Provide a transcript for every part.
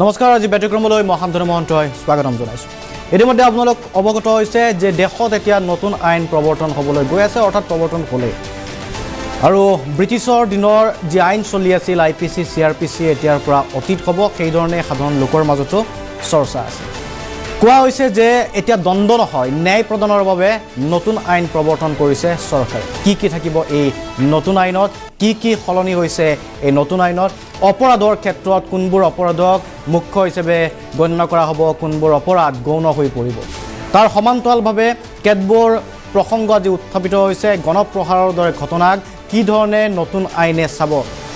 নমস্কাৰ আজি ব্যতিক্ৰমলৈ মই শান্তনু মহন্তই স্বাগতম জনাইছোঁ ইতিমধ্যে আপোনালোক অৱগত হৈছে যে দেশত এতিয়া নতুন আইন প্ৰৱৰ্তন হ'বলৈ গৈ আছে অৰ্থাৎ প্ৰৱৰ্তন হ'লেই আৰু ব্ৰিটিছৰ দিনৰ যি আইন চলি আছিল I P C C R P C এতিয়াৰ পৰা অতীত হ'ব সেইধৰণে সাধাৰণ লোকৰ মাজতো চৰ্চা আছে কোৱা হৈছে যে এতিয়া দণ্ড নহয় ন্যায় প্ৰদানৰ বাবে নতুন আইন প্ৰৱৰ্তন কৰিছে চৰকাৰে কি কি থাকিব এই নতুন আইনত কি কি সলনি হৈছে এই নতুন আইনত অপৰাধৰ ক্ষেত্ৰত কোনবোৰ অপৰাধক মুখ্য হিচাপে গণ্য কৰা হ'ব কোনবোৰ অপৰাধ গৌণ হৈ পৰিব তাৰ সমান্তৰালভাৱে কেতবোৰ প্ৰসংগ আজি উত্থাপিত হৈছে গণপ্ৰহাৰৰ দৰে ঘটনাক কি ধৰণে নতুন আইনে চাব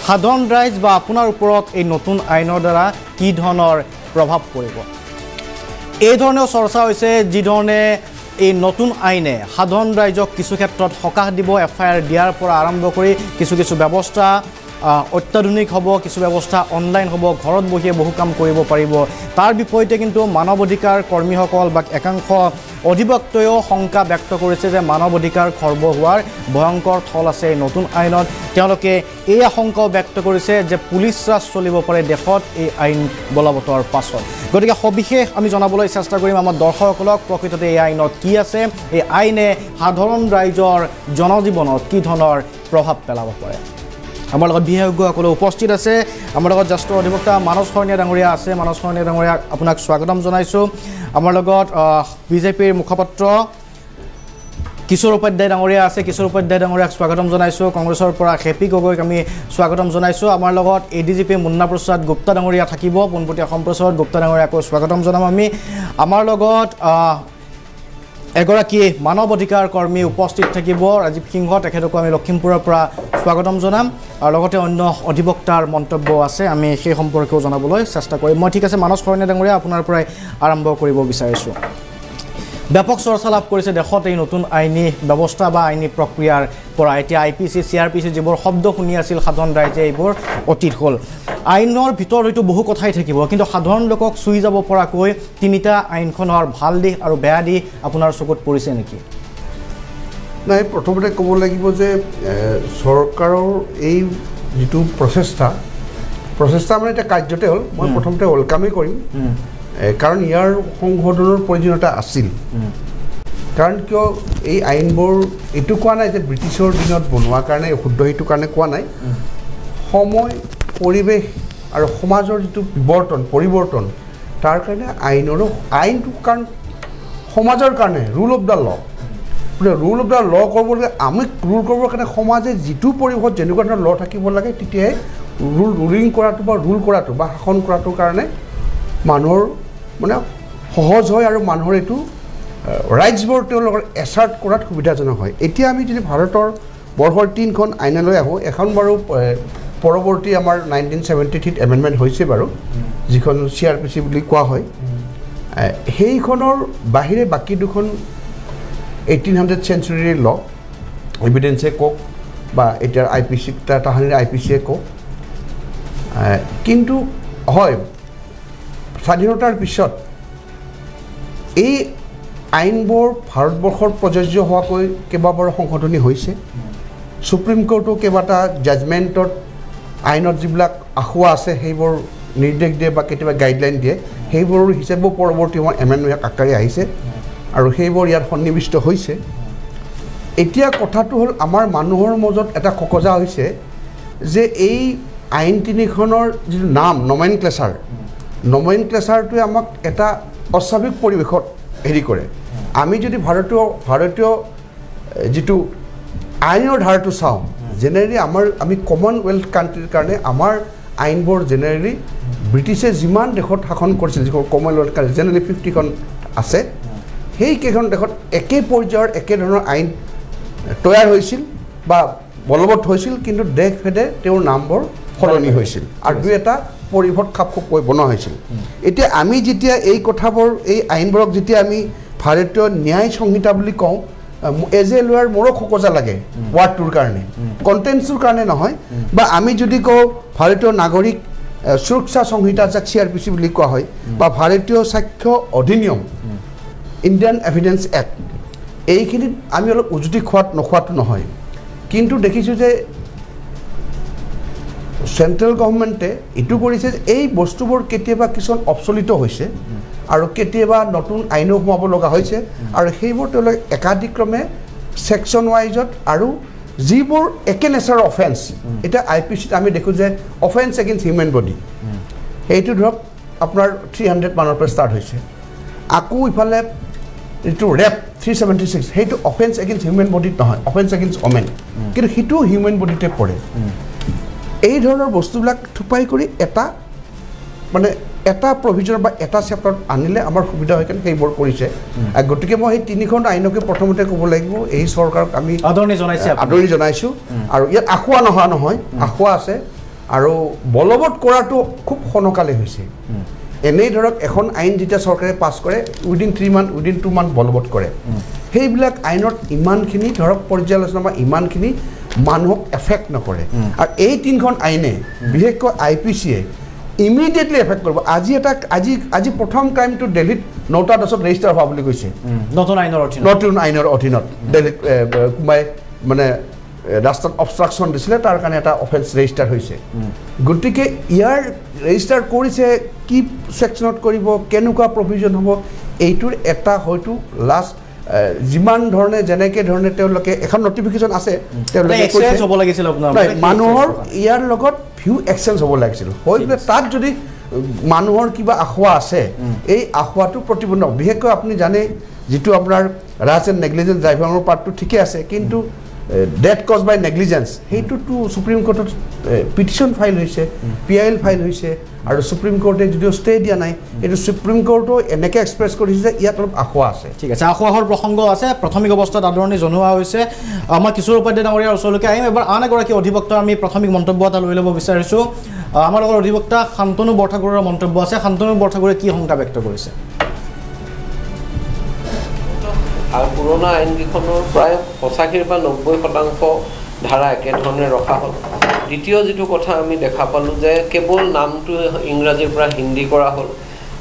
সাধাৰণ ৰাইজ বা আপোনাৰ ওপৰত এই নতুন আইনৰ দ্বাৰা কি ধৰণৰ প্ৰভাৱ পৰিব এই ধৰণেও চৰ্চা হৈছে যিধৰণে এই নতুন আইনে সাধাৰণ ৰাইজক কিছু ক্ষেত্ৰত সকাহ দিব এফ আই আৰ দিয়াৰ পৰা আৰম্ভ কৰি কিছু কিছু ব্যৱস্থা অত্যাধুনিক হ'ব কিছু ব্যৱস্থা অনলাইন হ'ব ঘৰত বহিয়ে বহু কাম কৰিব পাৰিব তাৰ বিপৰীতে কিন্তু মানৱ অধিকাৰ কৰ্মীসকল বা একাংশ অধিবক্তয়েও শংকা ব্যক্ত কৰিছে যে মানৱ অধিকাৰ খৰ্ব হোৱাৰ ভয়ংকৰ থল আছে এই নতুন আইনত তেওঁলোকে এই আশংকাও ব্যক্ত কৰিছে যে পুলিচ ৰাজ চলিব পাৰে দেশত এই আইন বলবৎ হোৱাৰ পাছত গতিকে সবিশেষ আমি জনাবলৈ চেষ্টা কৰিম আমাৰ দৰ্শকসকলক প্ৰকৃততে এই আইনত কি আছে এই আইনে সাধাৰণ ৰাইজৰ জনজীৱনত কি ধৰণৰ প্ৰভাৱ পেলাব পাৰে আমাৰ লগত বিশেষজ্ঞসকলে উপস্থিত আছে আমাৰ লগত জ্যেষ্ঠ অধিবক্তা মানস শৰণীয়া ডাঙৰীয়া আছে মানস শৰণীয়া ডাঙৰীয়াক আপোনাক স্বাগতম জনাইছোঁ আমাৰ লগত বিজেপিৰ মুখপাত্ৰ কিশোৰ উপাধ্যায় ডাঙৰীয়া আছে কিশোৰ উপাধ্যায় ডাঙৰীয়াক স্বাগতম জনাইছোঁ কংগ্ৰেছৰ পৰা হেপী গগৈক আমি স্বাগতম জনাইছোঁ আমাৰ লগত A D G P Munna Prasad Gupta ডাঙৰীয়া থাকিব পোনপটীয়া সম্প্ৰচাৰত গুপ্তা ডাঙৰীয়াকো স্বাগতম জনাম আমি আমাৰ লগত এগৰাকী মানৱ অধিকাৰ কৰ্মী উপস্থিত থাকিব ৰাজীৱ সিংহ তেখেতকো আমি লখিমপুৰৰ পৰা স্বাগতম জনাম আৰু লগতে অন্য অধিবক্তাৰ মন্তব্য আছে আমি সেই সম্পৰ্কেও জনাবলৈ চেষ্টা কৰিম মই ঠিক আছে মানস শৰণীয়া ডাঙৰীয়া আপোনাৰ পৰাই আৰম্ভ কৰিব বিচাৰিছোঁ ব্যাপক চৰ্চা লাভ কৰিছে দেশত এই নতুন আইনী ব্যৱস্থা বা আইনী প্ৰক্ৰিয়াৰ পৰা এতিয়া I P C C R P C যিবোৰ শব্দ শুনি আছিল সাধাৰণ ৰাইজে এইবোৰ অতীত হ'ল আইনৰ ভিতৰত হয়তো বহু কথাই থাকিব কিন্তু সাধাৰণ লোকক চুই যাব পৰাকৈ তিনিটা আইনখনৰ ভাল দিশ আৰু বেয়া দিশ আপোনাৰ চকুত পৰিছে নেকি নাই প্ৰথমতে ক'ব লাগিব যে চৰকাৰৰ এই যিটো প্ৰচেষ্টা প্ৰচেষ্টা মানে এতিয়া কাৰ্যতে হ'ল মই প্ৰথমতে ৱেলকামেই কৰিম কাৰণ ইয়াৰ সংশোধনৰ প্ৰয়োজনীয়তা আছিল কাৰণ কিয় এই আইনবোৰ এইটো কোৱা নাই যে ব্ৰিটিছৰ দিনত বনোৱাৰ কাৰণে শুদ্ধ সেইটো কাৰণে কোৱা নাই সময় পৰিৱেশ আৰু সমাজৰ যিটো বিৱৰ্তন পৰিৱৰ্তন তাৰ কাৰণে আইনৰো আইনটো কাৰণ সমাজৰ কাৰণে rule of the law rule of the law কৰিবলৈ আমি ৰুল কৰিবৰ কাৰণে সমাজে যিটো পৰিৱেশত যেনেকুৱা ধৰণৰ ল থাকিব লাগে তেতিয়াহে ৰুল ৰুলিং কৰাটো বা ৰুল কৰাটো বা শাসন কৰাটোৰ কাৰণে মানুহৰ মানে সহজ হয় আৰু মানুহৰ এইটো ৰাইজবোৰ তেওঁলোকৰ এচাৰ্ট কৰাত সুবিধাজনক হয় এতিয়া আমি যদি ভাৰতৰ বৰ্ষৰ তিনিখন আইনলৈ আহোঁ এখন বাৰু পৰৱৰ্তী আমাৰ নাইনটিন চেভেণ্টি থ্ৰীত এমেণ্ডমেণ্ট হৈছে বাৰু যিখন চি আৰ পি চি বুলি কোৱা হয় সেইখনৰ বাহিৰে বাকী দুখন এইটিন হাণ্ড্ৰেড চেঞ্চুৰীৰ ল এভিডেঞ্চে কওক বা এতিয়াৰ আই পি চি তাহানিৰ আই পি চিয়ে কওক কিন্তু হয় স্বাধীনতাৰ পিছত এই আইনবোৰ ভাৰতবৰ্ষত প্ৰযোজ্য হোৱাকৈ কেইবাবাৰো সংশোধনী হৈছে চুপ্ৰিম কোৰ্টো কেইবাটা জাজমেণ্টত আইনত যিবিলাক আখোৱা আছে সেইবোৰ নিৰ্দেশ দিয়ে বা কেতিয়াবা গাইডলাইন দিয়ে সেইবোৰৰ হিচাপেও পৰৱৰ্তী সময়ত এমেণ্ডমেণ্ট আকাৰে আহিছে আৰু সেইবোৰ ইয়াত সন্নিৱিষ্ট হৈছে এতিয়া কথাটো হ'ল আমাৰ মানুহৰ মাজত এটা খকজা হৈছে যে এই আইন তিনিখনৰ যিটো নাম নমেন ক্লেচাৰ নমেন ক্লেচাৰটোৱে আমাক এটা অস্বাভাৱিক পৰিৱেশত হেৰি কৰে আমি যদি ভাৰতীয় ভাৰতীয় যিটো আইনৰ ধাৰাটো চাওঁ জেনেৰেলি আমাৰ আমি কমনৱেলথ কাণ্ট্ৰিৰ কাৰণে আমাৰ আইনবোৰ জেনেৰেলি ব্ৰিটিছে যিমান দেশত শাসন কৰিছিল যিখন কমনৱেলথ কাণ্ট্ৰি জেনেৰেলি ফিফটিখন আছে সেইকেইখন দেশত একে পৰ্যায়ৰ একেধৰণৰ আইন তৈয়াৰ হৈছিল বা বলবৎ হৈছিল কিন্তু দেশভেদে তেওঁৰ নামবোৰ সলনি হৈছিল আৰু দুই এটা পৰিৱৰ্ত খাপ খুব কৈ বনোৱা হৈছিল এতিয়া আমি যেতিয়া এই কথাবোৰ এই আইনবোৰক যেতিয়া আমি ভাৰতীয় ন্যায় সংহিতা বুলি কওঁ এজ এ লয়াৰ মোৰো খোকোজা লাগে ৱাৰ্ডটোৰ কাৰণে কণ্টেন্টছটোৰ কাৰণে নহয় বা আমি যদি কওঁ ভাৰতীয় নাগৰিক সুৰক্ষা সংহিতা যাক চি আৰ পি চি বুলি কোৱা হয় বা ভাৰতীয় স্বাক্ষ্য অধিনিয়ম ইণ্ডিয়ান এভিডেঞ্চ এক্ট এইখিনিত আমি অলপ উজুতি খোৱাত নোখোৱাটো নহয় কিন্তু দেখিছোঁ যে চেণ্ট্ৰেল গভমেণ্টে এইটো কৰিছে যে এই বস্তুবোৰ কেতিয়াবা কিছুমান অপচলিত হৈছে আৰু কেতিয়াবা নতুন আইনো সোমাব লগা হৈছে আৰু সেইবোৰ তেওঁলোকে একাধিক্ৰমে ছেকশ্যন ৱাইজত আৰু যিবোৰ একে নেচাৰৰ অফেন্স এতিয়া আই পি চিত আমি দেখোঁ যে অফেন্স এগেইনষ্ট হিউমেন বডি সেইটো ধৰক আপোনাৰ থ্ৰী হাণ্ড্ৰেড মানৰ পৰা ষ্টাৰ্ট হৈছে আকৌ ইফালে যিটো ৰেপ থ্ৰী ছেভেণ্টি ছিক্স সেইটো অফেন্স এগেইনষ্ট হিউমেন বডিত নহয় অফেন্স এগেইনষ্ট অমেন কিন্তু সেইটো হিউমেন বডিতে পৰে এই ধৰণৰ বস্তুবিলাক থোপাই কৰি এটা মানে এটা প্ৰভিজন বা এটা চেপ্টাৰত আনিলে আমাৰ সুবিধা হয় কাৰণে সেইবোৰ কৰিছে গতিকে মই সেই তিনিখন আইনকে প্ৰথমতে ক'ব লাগিব এই চৰকাৰক আমি আদৰি জনাইছোঁ আৰু ইয়াত আখোৱা নোহোৱা নহয় আখোৱা আছে আৰু বলবৎ কৰাটো খুব সোনকালে হৈছে এনেই ধৰক এখন আইন যেতিয়া চৰকাৰে পাছ কৰে within three month within two month বলবৎ কৰে সেইবিলাক আইনত ইমানখিনি ধৰক পৰ্যালোচনা বা ইমানখিনি মানুহক এফেক্ট নকৰে আৰু এই তিনিখন আইনে বিশেষকৈ আই পি চিয়ে ইমিডিয়েটলি এফেক্ট কৰিব আজি এটা আজি আজি প্ৰথম ক্ৰাইমটো দিল্লীত নটা দহত ৰেজিষ্টাৰ হোৱা বুলি কৈছে নতুন আইনৰ নতুন আইনৰ অধীনত দিল্লীত কোনোবাই মানে ৰাস্তাত অবষ্ট্ৰাকশ্যন দিছিলে তাৰ কাৰণে এটা অফেন্স ৰেজিষ্টাৰ হৈছে গতিকে ইয়াৰ ৰেজিষ্টাৰ কৰিছে কি ছেকশ্যনত কৰিব কেনেকুৱা প্ৰভিজন হ'ব এইটোৰ এটা হয়তো লাষ্ট যিমান ধৰণে যেনেকে ধৰণে তেওঁলোকে এখন নটিফিকেশ্যন আছে মানুহৰ ইয়াৰ লগত ভিউ এক্সেঞ্জ হ'ব লাগিছিল হৈ গ'লে তাত যদি মানুহৰ কিবা আখোৱা আছে এই আখোৱাটো প্ৰতিপন্ন বিশেষকৈ আপুনি জানেই যিটো আপোনাৰ ৰাজ এণ্ড নেগলিজেণ্ট ড্ৰাইভাৰৰ পাৰ্টটো ঠিকে আছে কিন্তু ডেথ কজ বাই নেগলিজেঞ্চ সেইটোতো সুপ্ৰিম কোৰ্টত পিটিশ্যন ফাইল হৈছে পি আই এল ফাইল হৈছে আৰু সুপ্ৰিম কোৰ্টে যদিও ষ্টে দিয়া নাই এইটো চুপ্ৰিম কোৰ্টো এনেকৈ এক্সপ্ৰেছ কৰিছে যে ইয়াত অলপ আখোৱা আছে ঠিক আছে আখোৱাহৰ প্ৰসংগ আছে প্ৰাথমিক অৱস্থাত আদৰণি জনোৱা হৈছে আমাৰ কিশোৰ উপাধ্যায় ডাঙৰীয়াৰ ওচৰলৈকে আহিম এবাৰ আন এগৰাকী অধিবক্তাৰ আমি প্ৰাথমিক মন্তব্য এটা লৈ ল'ব বিচাৰিছোঁ আমাৰ লগৰ অধিবক্তা শান্তনু বৰঠাকুৰৰ মন্তব্য আছে শান্তনু বৰঠাকুৰে কি শংকা ব্যক্ত কৰিছে আৰু পুৰণা আইনকেইখনৰ প্ৰায় পঁচাশীৰ পৰা নব্বৈ শতাংশ ধাৰা একেধৰণে ৰখা হ'ল দ্বিতীয় যিটো কথা আমি দেখা পালোঁ যে কেৱল নামটো ইংৰাজীৰ পৰা হিন্দী কৰা হ'ল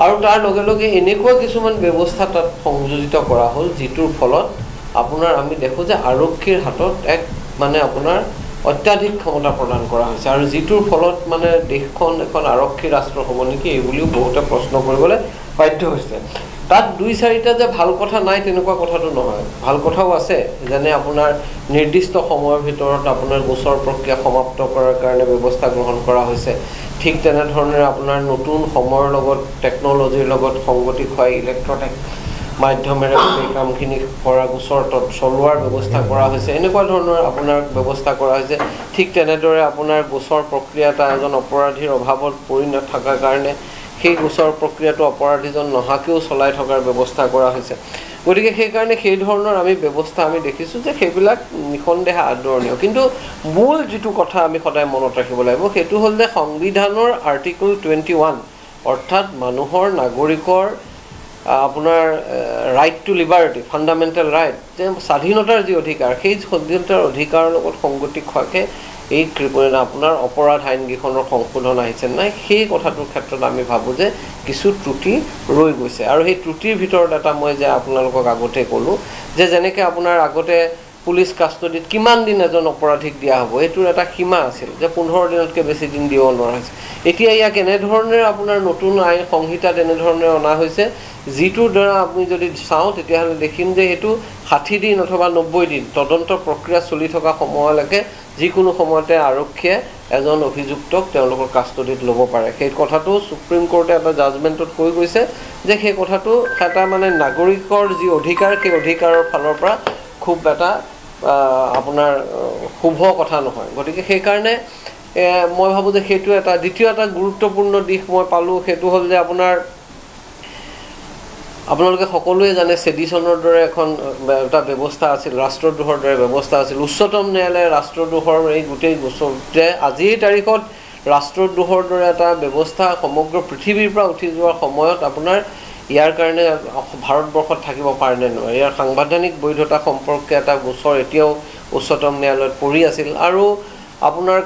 আৰু তাৰ লগে লগে এনেকুৱা কিছুমান ব্যৱস্থা তাত সংযোজিত কৰা হ'ল যিটোৰ ফলত আপোনাৰ আমি দেখোঁ যে আৰক্ষীৰ হাতত এক মানে আপোনাৰ অত্যাধিক ক্ষমতা প্ৰদান কৰা হৈছে আৰু যিটোৰ ফলত মানে দেশখন এখন আৰক্ষী ৰাষ্ট্ৰ হ'ব নেকি এইবুলিও বহুতে প্ৰশ্ন কৰিবলৈ বাধ্য হৈছে তাত দুই চাৰিটা যে ভাল কথা নাই তেনেকুৱা কথাটো নহয় ভাল কথাও আছে যেনে আপোনাৰ নিৰ্দিষ্ট সময়ৰ ভিতৰত আপোনাৰ গোচৰ প্ৰক্ৰিয়া সমাপ্ত কৰাৰ কাৰণে ব্যৱস্থা গ্ৰহণ কৰা হৈছে ঠিক তেনেধৰণেৰে আপোনাৰ নতুন সময়ৰ লগত টেকন'লজিৰ লগত সংগতি খুৱাই ইলেক্ট্ৰনিক মাধ্যমেৰে গোটেই কামখিনি কৰা গোচৰ তৎ চলোৱাৰ ব্যৱস্থা কৰা হৈছে এনেকুৱা ধৰণৰ আপোনাৰ ব্যৱস্থা কৰা হৈছে ঠিক তেনেদৰে আপোনাৰ গোচৰ প্ৰক্ৰিয়া এটা এজন অপৰাধীৰ অভাৱত পৰি নথকাৰ কাৰণে সেই গোচৰ প্ৰক্ৰিয়াটো অপৰাধীজন নহাকৈও চলাই থকাৰ ব্যৱস্থা কৰা হৈছে গতিকে সেইকাৰণে সেই ধৰণৰ আমি ব্যৱস্থা আমি দেখিছোঁ যে সেইবিলাক নিঃসন্দেহে আদৰণীয় কিন্তু মূল যিটো কথা আমি সদায় মনত ৰাখিব লাগিব সেইটো হ'ল যে সংবিধানৰ আৰ্টিকল টুৱেণ্টি ওৱান অৰ্থাৎ মানুহৰ নাগৰিকৰ আপোনাৰ right to liberty fundamental right যে স্বাধীনতাৰ যি অধিকাৰ সেই স্বাধীনতাৰ অধিকাৰৰ লগত সংগতি খোৱাকৈ এই ক্ৰিমিনেল আপোনাৰ অপৰাধ আইনকেইখনৰ সংশোধন আহিছে নাই সেই কথাটোৰ ক্ষেত্ৰত আমি ভাবোঁ যে কিছু ত্ৰুটি ৰৈ গৈছে আৰু সেই ত্ৰুটিৰ ভিতৰত এটা মই যে আপোনালোকক আগতে ক'লোঁ যে যেনেকৈ আপোনাৰ আগতে পুলিচ কাষ্টডিত কিমান দিন এজন অপৰাধীক দিয়া হ'ব সেইটোৰ এটা সীমা আছিল যে পোন্ধৰ দিনতকৈ বেছি দিন দিব হৈছে এতিয়া ইয়াক এনেধৰণেৰে আপোনাৰ নতুন আইন সংহিতা তেনেধৰণে অনা হৈছে যিটোৰ দ্বাৰা আপুনি যদি চাওঁ তেতিয়াহ'লে দেখিম যে সেইটো ষাঠি দিন অথবা নব্বৈ দিন তদন্ত প্ৰক্ৰিয়া চলি থকা সময়লৈকে যিকোনো সময়তে আৰক্ষীয়ে এজন অভিযুক্তক তেওঁলোকৰ কাষ্টডিত ল'ব পাৰে সেই কথাটো ছুপ্ৰিম কোৰ্টে এটা জাজমেণ্টত কৈ গৈছে যে সেই কথাটো এটা মানে নাগৰিকৰ যি অধিকাৰ সেই অধিকাৰৰ ফালৰ পৰা খুব এটা আপোনাৰ শুভ কথা নহয় গতিকে সেইকাৰণে মই ভাবোঁ যে সেইটো এটা দ্বিতীয় এটা গুৰুত্বপূৰ্ণ দিশ মই পালোঁ সেইটো হ'ল যে আপোনাৰ আপোনালোকে সকলোৱে জানে চেডিচনৰ দৰে এখন এটা ব্যৱস্থা আছিল ৰাষ্ট্ৰদ্ৰোহৰ দৰে ব্যৱস্থা আছিল উচ্চতম ন্যায়ালয়ে ৰাষ্ট্ৰদ্ৰোহৰ এই গোটেই গোচৰতে আজিৰ তাৰিখত ৰাষ্ট্ৰদ্ৰোহৰ দৰে এটা ব্যৱস্থা সমগ্ৰ পৃথিৱীৰ পৰা উঠি যোৱাৰ সময়ত আপোনাৰ ইয়াৰ কাৰণে ভাৰতবৰ্ষত থাকিব পাৰে নে নোৱাৰে ইয়াৰ সাংবিধানিক বৈধতা সম্পৰ্কে এটা গোচৰ এতিয়াও উচ্চতম ন্যায়ালয়ত পৰি আছিল আৰু আপোনাৰ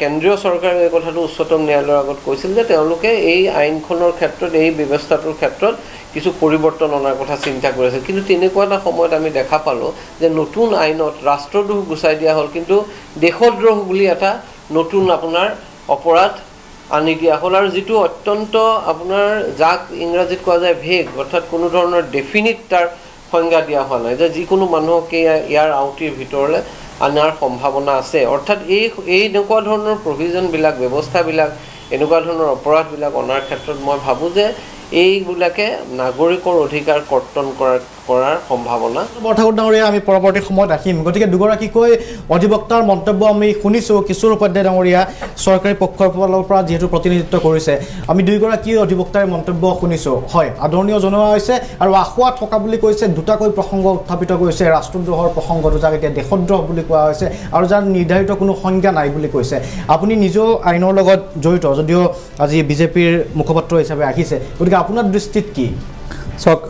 কেন্দ্ৰীয় চৰকাৰে এই কথাটো উচ্চতম ন্যায়ালয়ৰ আগত কৈছিল যে তেওঁলোকে এই আইনখনৰ ক্ষেত্ৰত এই ব্যৱস্থাটোৰ ক্ষেত্ৰত কিছু পৰিৱৰ্তন অনাৰ কথা চিন্তা কৰিছে কিন্তু তেনেকুৱা এটা সময়ত আমি দেখা পালোঁ যে নতুন আইনত ৰাষ্ট্ৰদ্ৰোহ গুচাই দিয়া হ'ল কিন্তু দেশদ্ৰোহ বুলি এটা নতুন আপোনাৰ অপৰাধ আনি দিয়া হ'ল আৰু যিটো অত্যন্ত আপোনাৰ যাক ইংৰাজীত কোৱা যায় ভেগ অৰ্থাৎ কোনো ধৰণৰ ডেফিনিট তাৰ সংজ্ঞা দিয়া হোৱা নাই যে যিকোনো মানুহকে ইয়াৰ আওঁতিৰ ভিতৰলৈ অনাৰ সম্ভাৱনা আছে অৰ্থাৎ এই এই এনেকুৱা ধৰণৰ প্ৰভিজনবিলাক ব্যৱস্থাবিলাক এনেকুৱা ধৰণৰ অপৰাধবিলাক অনাৰ ক্ষেত্ৰত মই ভাবোঁ যে এইবিলাকে নাগৰিকৰ অধিকাৰ কৰ্তন কৰাৰ কৰাৰ সম্ভাৱনা বৰঠাকুৰ ডাঙৰীয়া আমি পৰৱৰ্তী সময়ত ৰাখিম গতিকে দুগৰাকীকৈ অধিবক্তাৰ মন্তব্য আমি শুনিছোঁ কিশোৰ উপাধ্যায় ডাঙৰীয়া চৰকাৰী পক্ষৰ ফালৰ পৰা যিহেতু প্ৰতিনিধিত্ব কৰিছে আমি দুয়োগৰাকী অধিবক্তাৰ মন্তব্য শুনিছোঁ হয় আদৰণীয় জনোৱা হৈছে আৰু আখোৱা থকা বুলি কৈছে দুটাকৈ প্ৰসংগ উত্থাপিত কৰিছে ৰাষ্ট্ৰদ্ৰোহৰ প্ৰসংগটো যাক এতিয়া দেশদ্ৰোহ বুলি কোৱা হৈছে আৰু যাৰ নিৰ্ধাৰিত কোনো সংজ্ঞা নাই বুলি কৈছে আপুনি নিজেও আইনৰ লগত জড়িত যদিও আজি বিজেপিৰ মুখপাত্ৰ হিচাপে আহিছে গতিকে আপোনাৰ দৃষ্টিত কি চাওক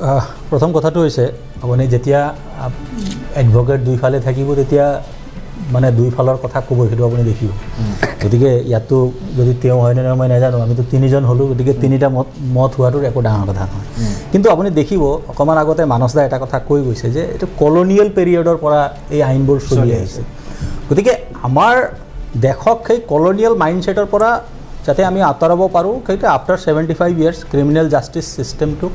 প্ৰথম কথাটো হৈছে আপুনি যেতিয়া এডভকেট দুইফালে থাকিব তেতিয়া মানে দুইফালৰ কথা ক'ব সেইটো আপুনি দেখিব গতিকে ইয়াতো যদি তেওঁ হয়নে নহয় মই নাজানো আমিতো তিনিজন হ'লোঁ গতিকে তিনিটা মত মত হোৱাটো একো ডাঙৰ কথা নহয় কিন্তু আপুনি দেখিব অকণমান আগতে মানসদাই এটা কথা কৈ গৈছে যে এইটো কলনিয়েল পেৰিয়ডৰ পৰা এই আইনবোৰ চলি আহিছে গতিকে আমাৰ দেশক সেই কলনিয়েল মাইণ্ডছেটৰ পৰা যাতে আমি আঁতৰাব পাৰোঁ সেইটো after seventy five years criminal justice চিষ্টেমটোক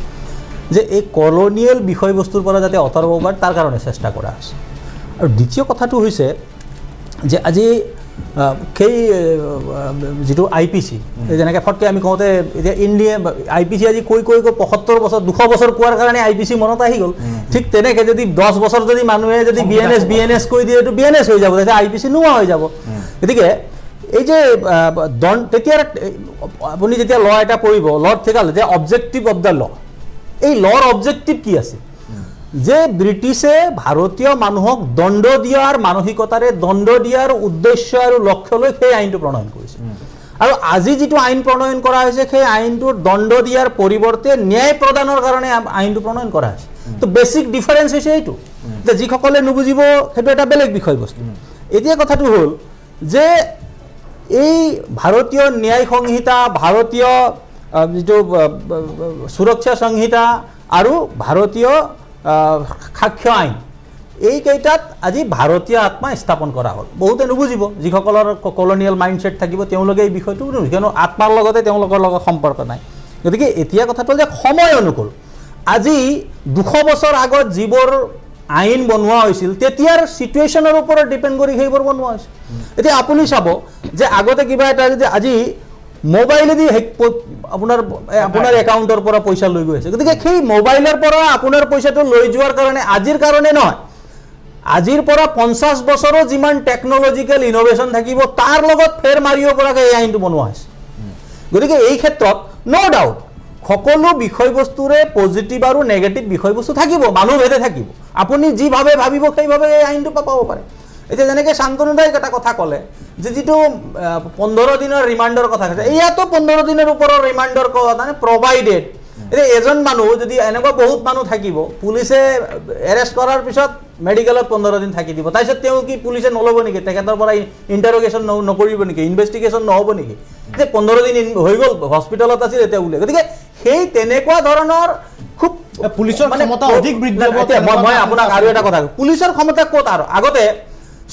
যে এই কলনিয়েল বিষয়বস্তুৰ পৰা যাতে আঁতৰাব পাৰে তাৰ কাৰণে চেষ্টা কৰা হৈছে আৰু দ্বিতীয় কথাটো হৈছে যে আজি সেই যিটো আই পি চি যেনেকৈ ফটকে আমি কওঁতে এতিয়া ইণ্ডিয়া আই পি চি আজি কৈ কৈ কৈ পঁসত্তৰ বছৰ দুশ বছৰ কোৱাৰ কাৰণে আই পি চি মনত আহি গ'ল ঠিক তেনেকৈ যদি দহ বছৰ যদি মানুহে যদি B N S B N S কৈ দিয়ে দিয়েতো বি এন এছ হৈ যাব তেতিয়া আই পি চি নোহোৱা হৈ যাব গতিকে এই যে দণ্ড তেতিয়া আপুনি যেতিয়া ল এটা পঢ়িব লৰ ঠিকাল যে অবজেক্টিভ অব দ্য ল' এই লৰ অবজেক্টিভ কি আছে যে ব্ৰিটিছে ভাৰতীয় মানুহক দণ্ড দিয়াৰ মানসিকতাৰে দণ্ড দিয়াৰ উদ্দেশ্য আৰু লক্ষ্য লৈ সেই আইনটো প্ৰণয়ন কৰিছে আৰু আজি যিটো আইন প্ৰণয়ন কৰা হৈছে সেই আইনটো দণ্ড দিয়াৰ পৰিৱৰ্তে ন্যায় প্ৰদানৰ কাৰণে আইনটো প্ৰণয়ন কৰা হৈছে তো বেছিক ডিফাৰেঞ্চ হৈছে এইটো যে যিসকলে নুবুজিব সেইটো এটা বেলেগ বিষয়বস্তু এতিয়া কথাটো হ'ল যে এই ভাৰতীয় ন্যায় সংহিতা ভাৰতীয় যিটো সুৰক্ষা সংহিতা আৰু ভাৰতীয় সাক্ষ্য আইন এইকেইটাত আজি ভাৰতীয় আত্মা স্থাপন কৰা হ'ল বহুতে নুবুজিব যিসকলৰ কলনিয়েল মাইণ্ডছেট থাকিব তেওঁলোকে এই বিষয়টো কিয়নো আত্মাৰ লগতে তেওঁলোকৰ লগত সম্পৰ্ক নাই গতিকে এতিয়া কথাটো হ'ল যে সময় অনুকূল আজি দুশ বছৰ আগত যিবোৰ আইন বনোৱা হৈছিল তেতিয়াৰ ছিটুৱেশ্যনৰ ওপৰত ডিপেণ্ড কৰি সেইবোৰ বনোৱা হৈছিল এতিয়া আপুনি চাব যে আগতে কিবা এটা যদি আজি মোবাইলেদি আপোনাৰ আপোনাৰ একাউণ্টৰ পৰা পইচা লৈ গৈ আছে গতিকে সেই মোবাইলৰ পৰা আপোনাৰ পইচাটো লৈ যোৱাৰ কাৰণে আজিৰ কাৰণে নহয় আজিৰ পৰা পঞ্চাছ বছৰৰ যিমান টেকন'লজিকেল ইন'ভেশ্যন থাকিব তাৰ লগত ফেৰ মাৰিব পৰাকৈ এই আইনটো বনোৱা হৈছে গতিকে এই ক্ষেত্ৰত ন' ডাউট সকলো বিষয়বস্তুৰে পজিটিভ আৰু নেগেটিভ বিষয়বস্তু থাকিব মানুহভেদে থাকিব আপুনি যিভাৱে ভাবিব সেইভাৱে এই আইনটো পাব পাৰে এতিয়া যেনেকৈ শান্তনুদাইক এটা কথা ক'লে যে যিটো পোন্ধৰ দিনৰ ৰিমাণ্ডৰ কথা কৈছে এয়াতো পোন্ধৰ দিনৰ ওপৰৰ ৰিমাণ্ডৰ কথা মানে প্ৰভাইডেড এতিয়া এজন মানুহ যদি এনেকুৱা বহুত মানুহ থাকিব পুলিচে এৰেষ্ট কৰাৰ পিছত মেডিকেলত পোন্ধৰ দিন থাকি দিব তাৰপিছত তেওঁ কি পুলিচে নল'ব নেকি তেখেতৰ পৰা ইণ্টাৰগেশ্যন নকৰিব নেকি ইনভেষ্টিগেশ্যন নহ'ব নেকি যে পোন্ধৰ দিন হৈ গ'ল হস্পিটেলত আছিল এতিয়া উলিয়াই গতিকে সেই তেনেকুৱা ধৰণৰ খুব পুলিচৰ মানে মই আপোনাক আৰু এটা কথা পুলিচৰ ক্ষমতা ক'ত আৰু আগতে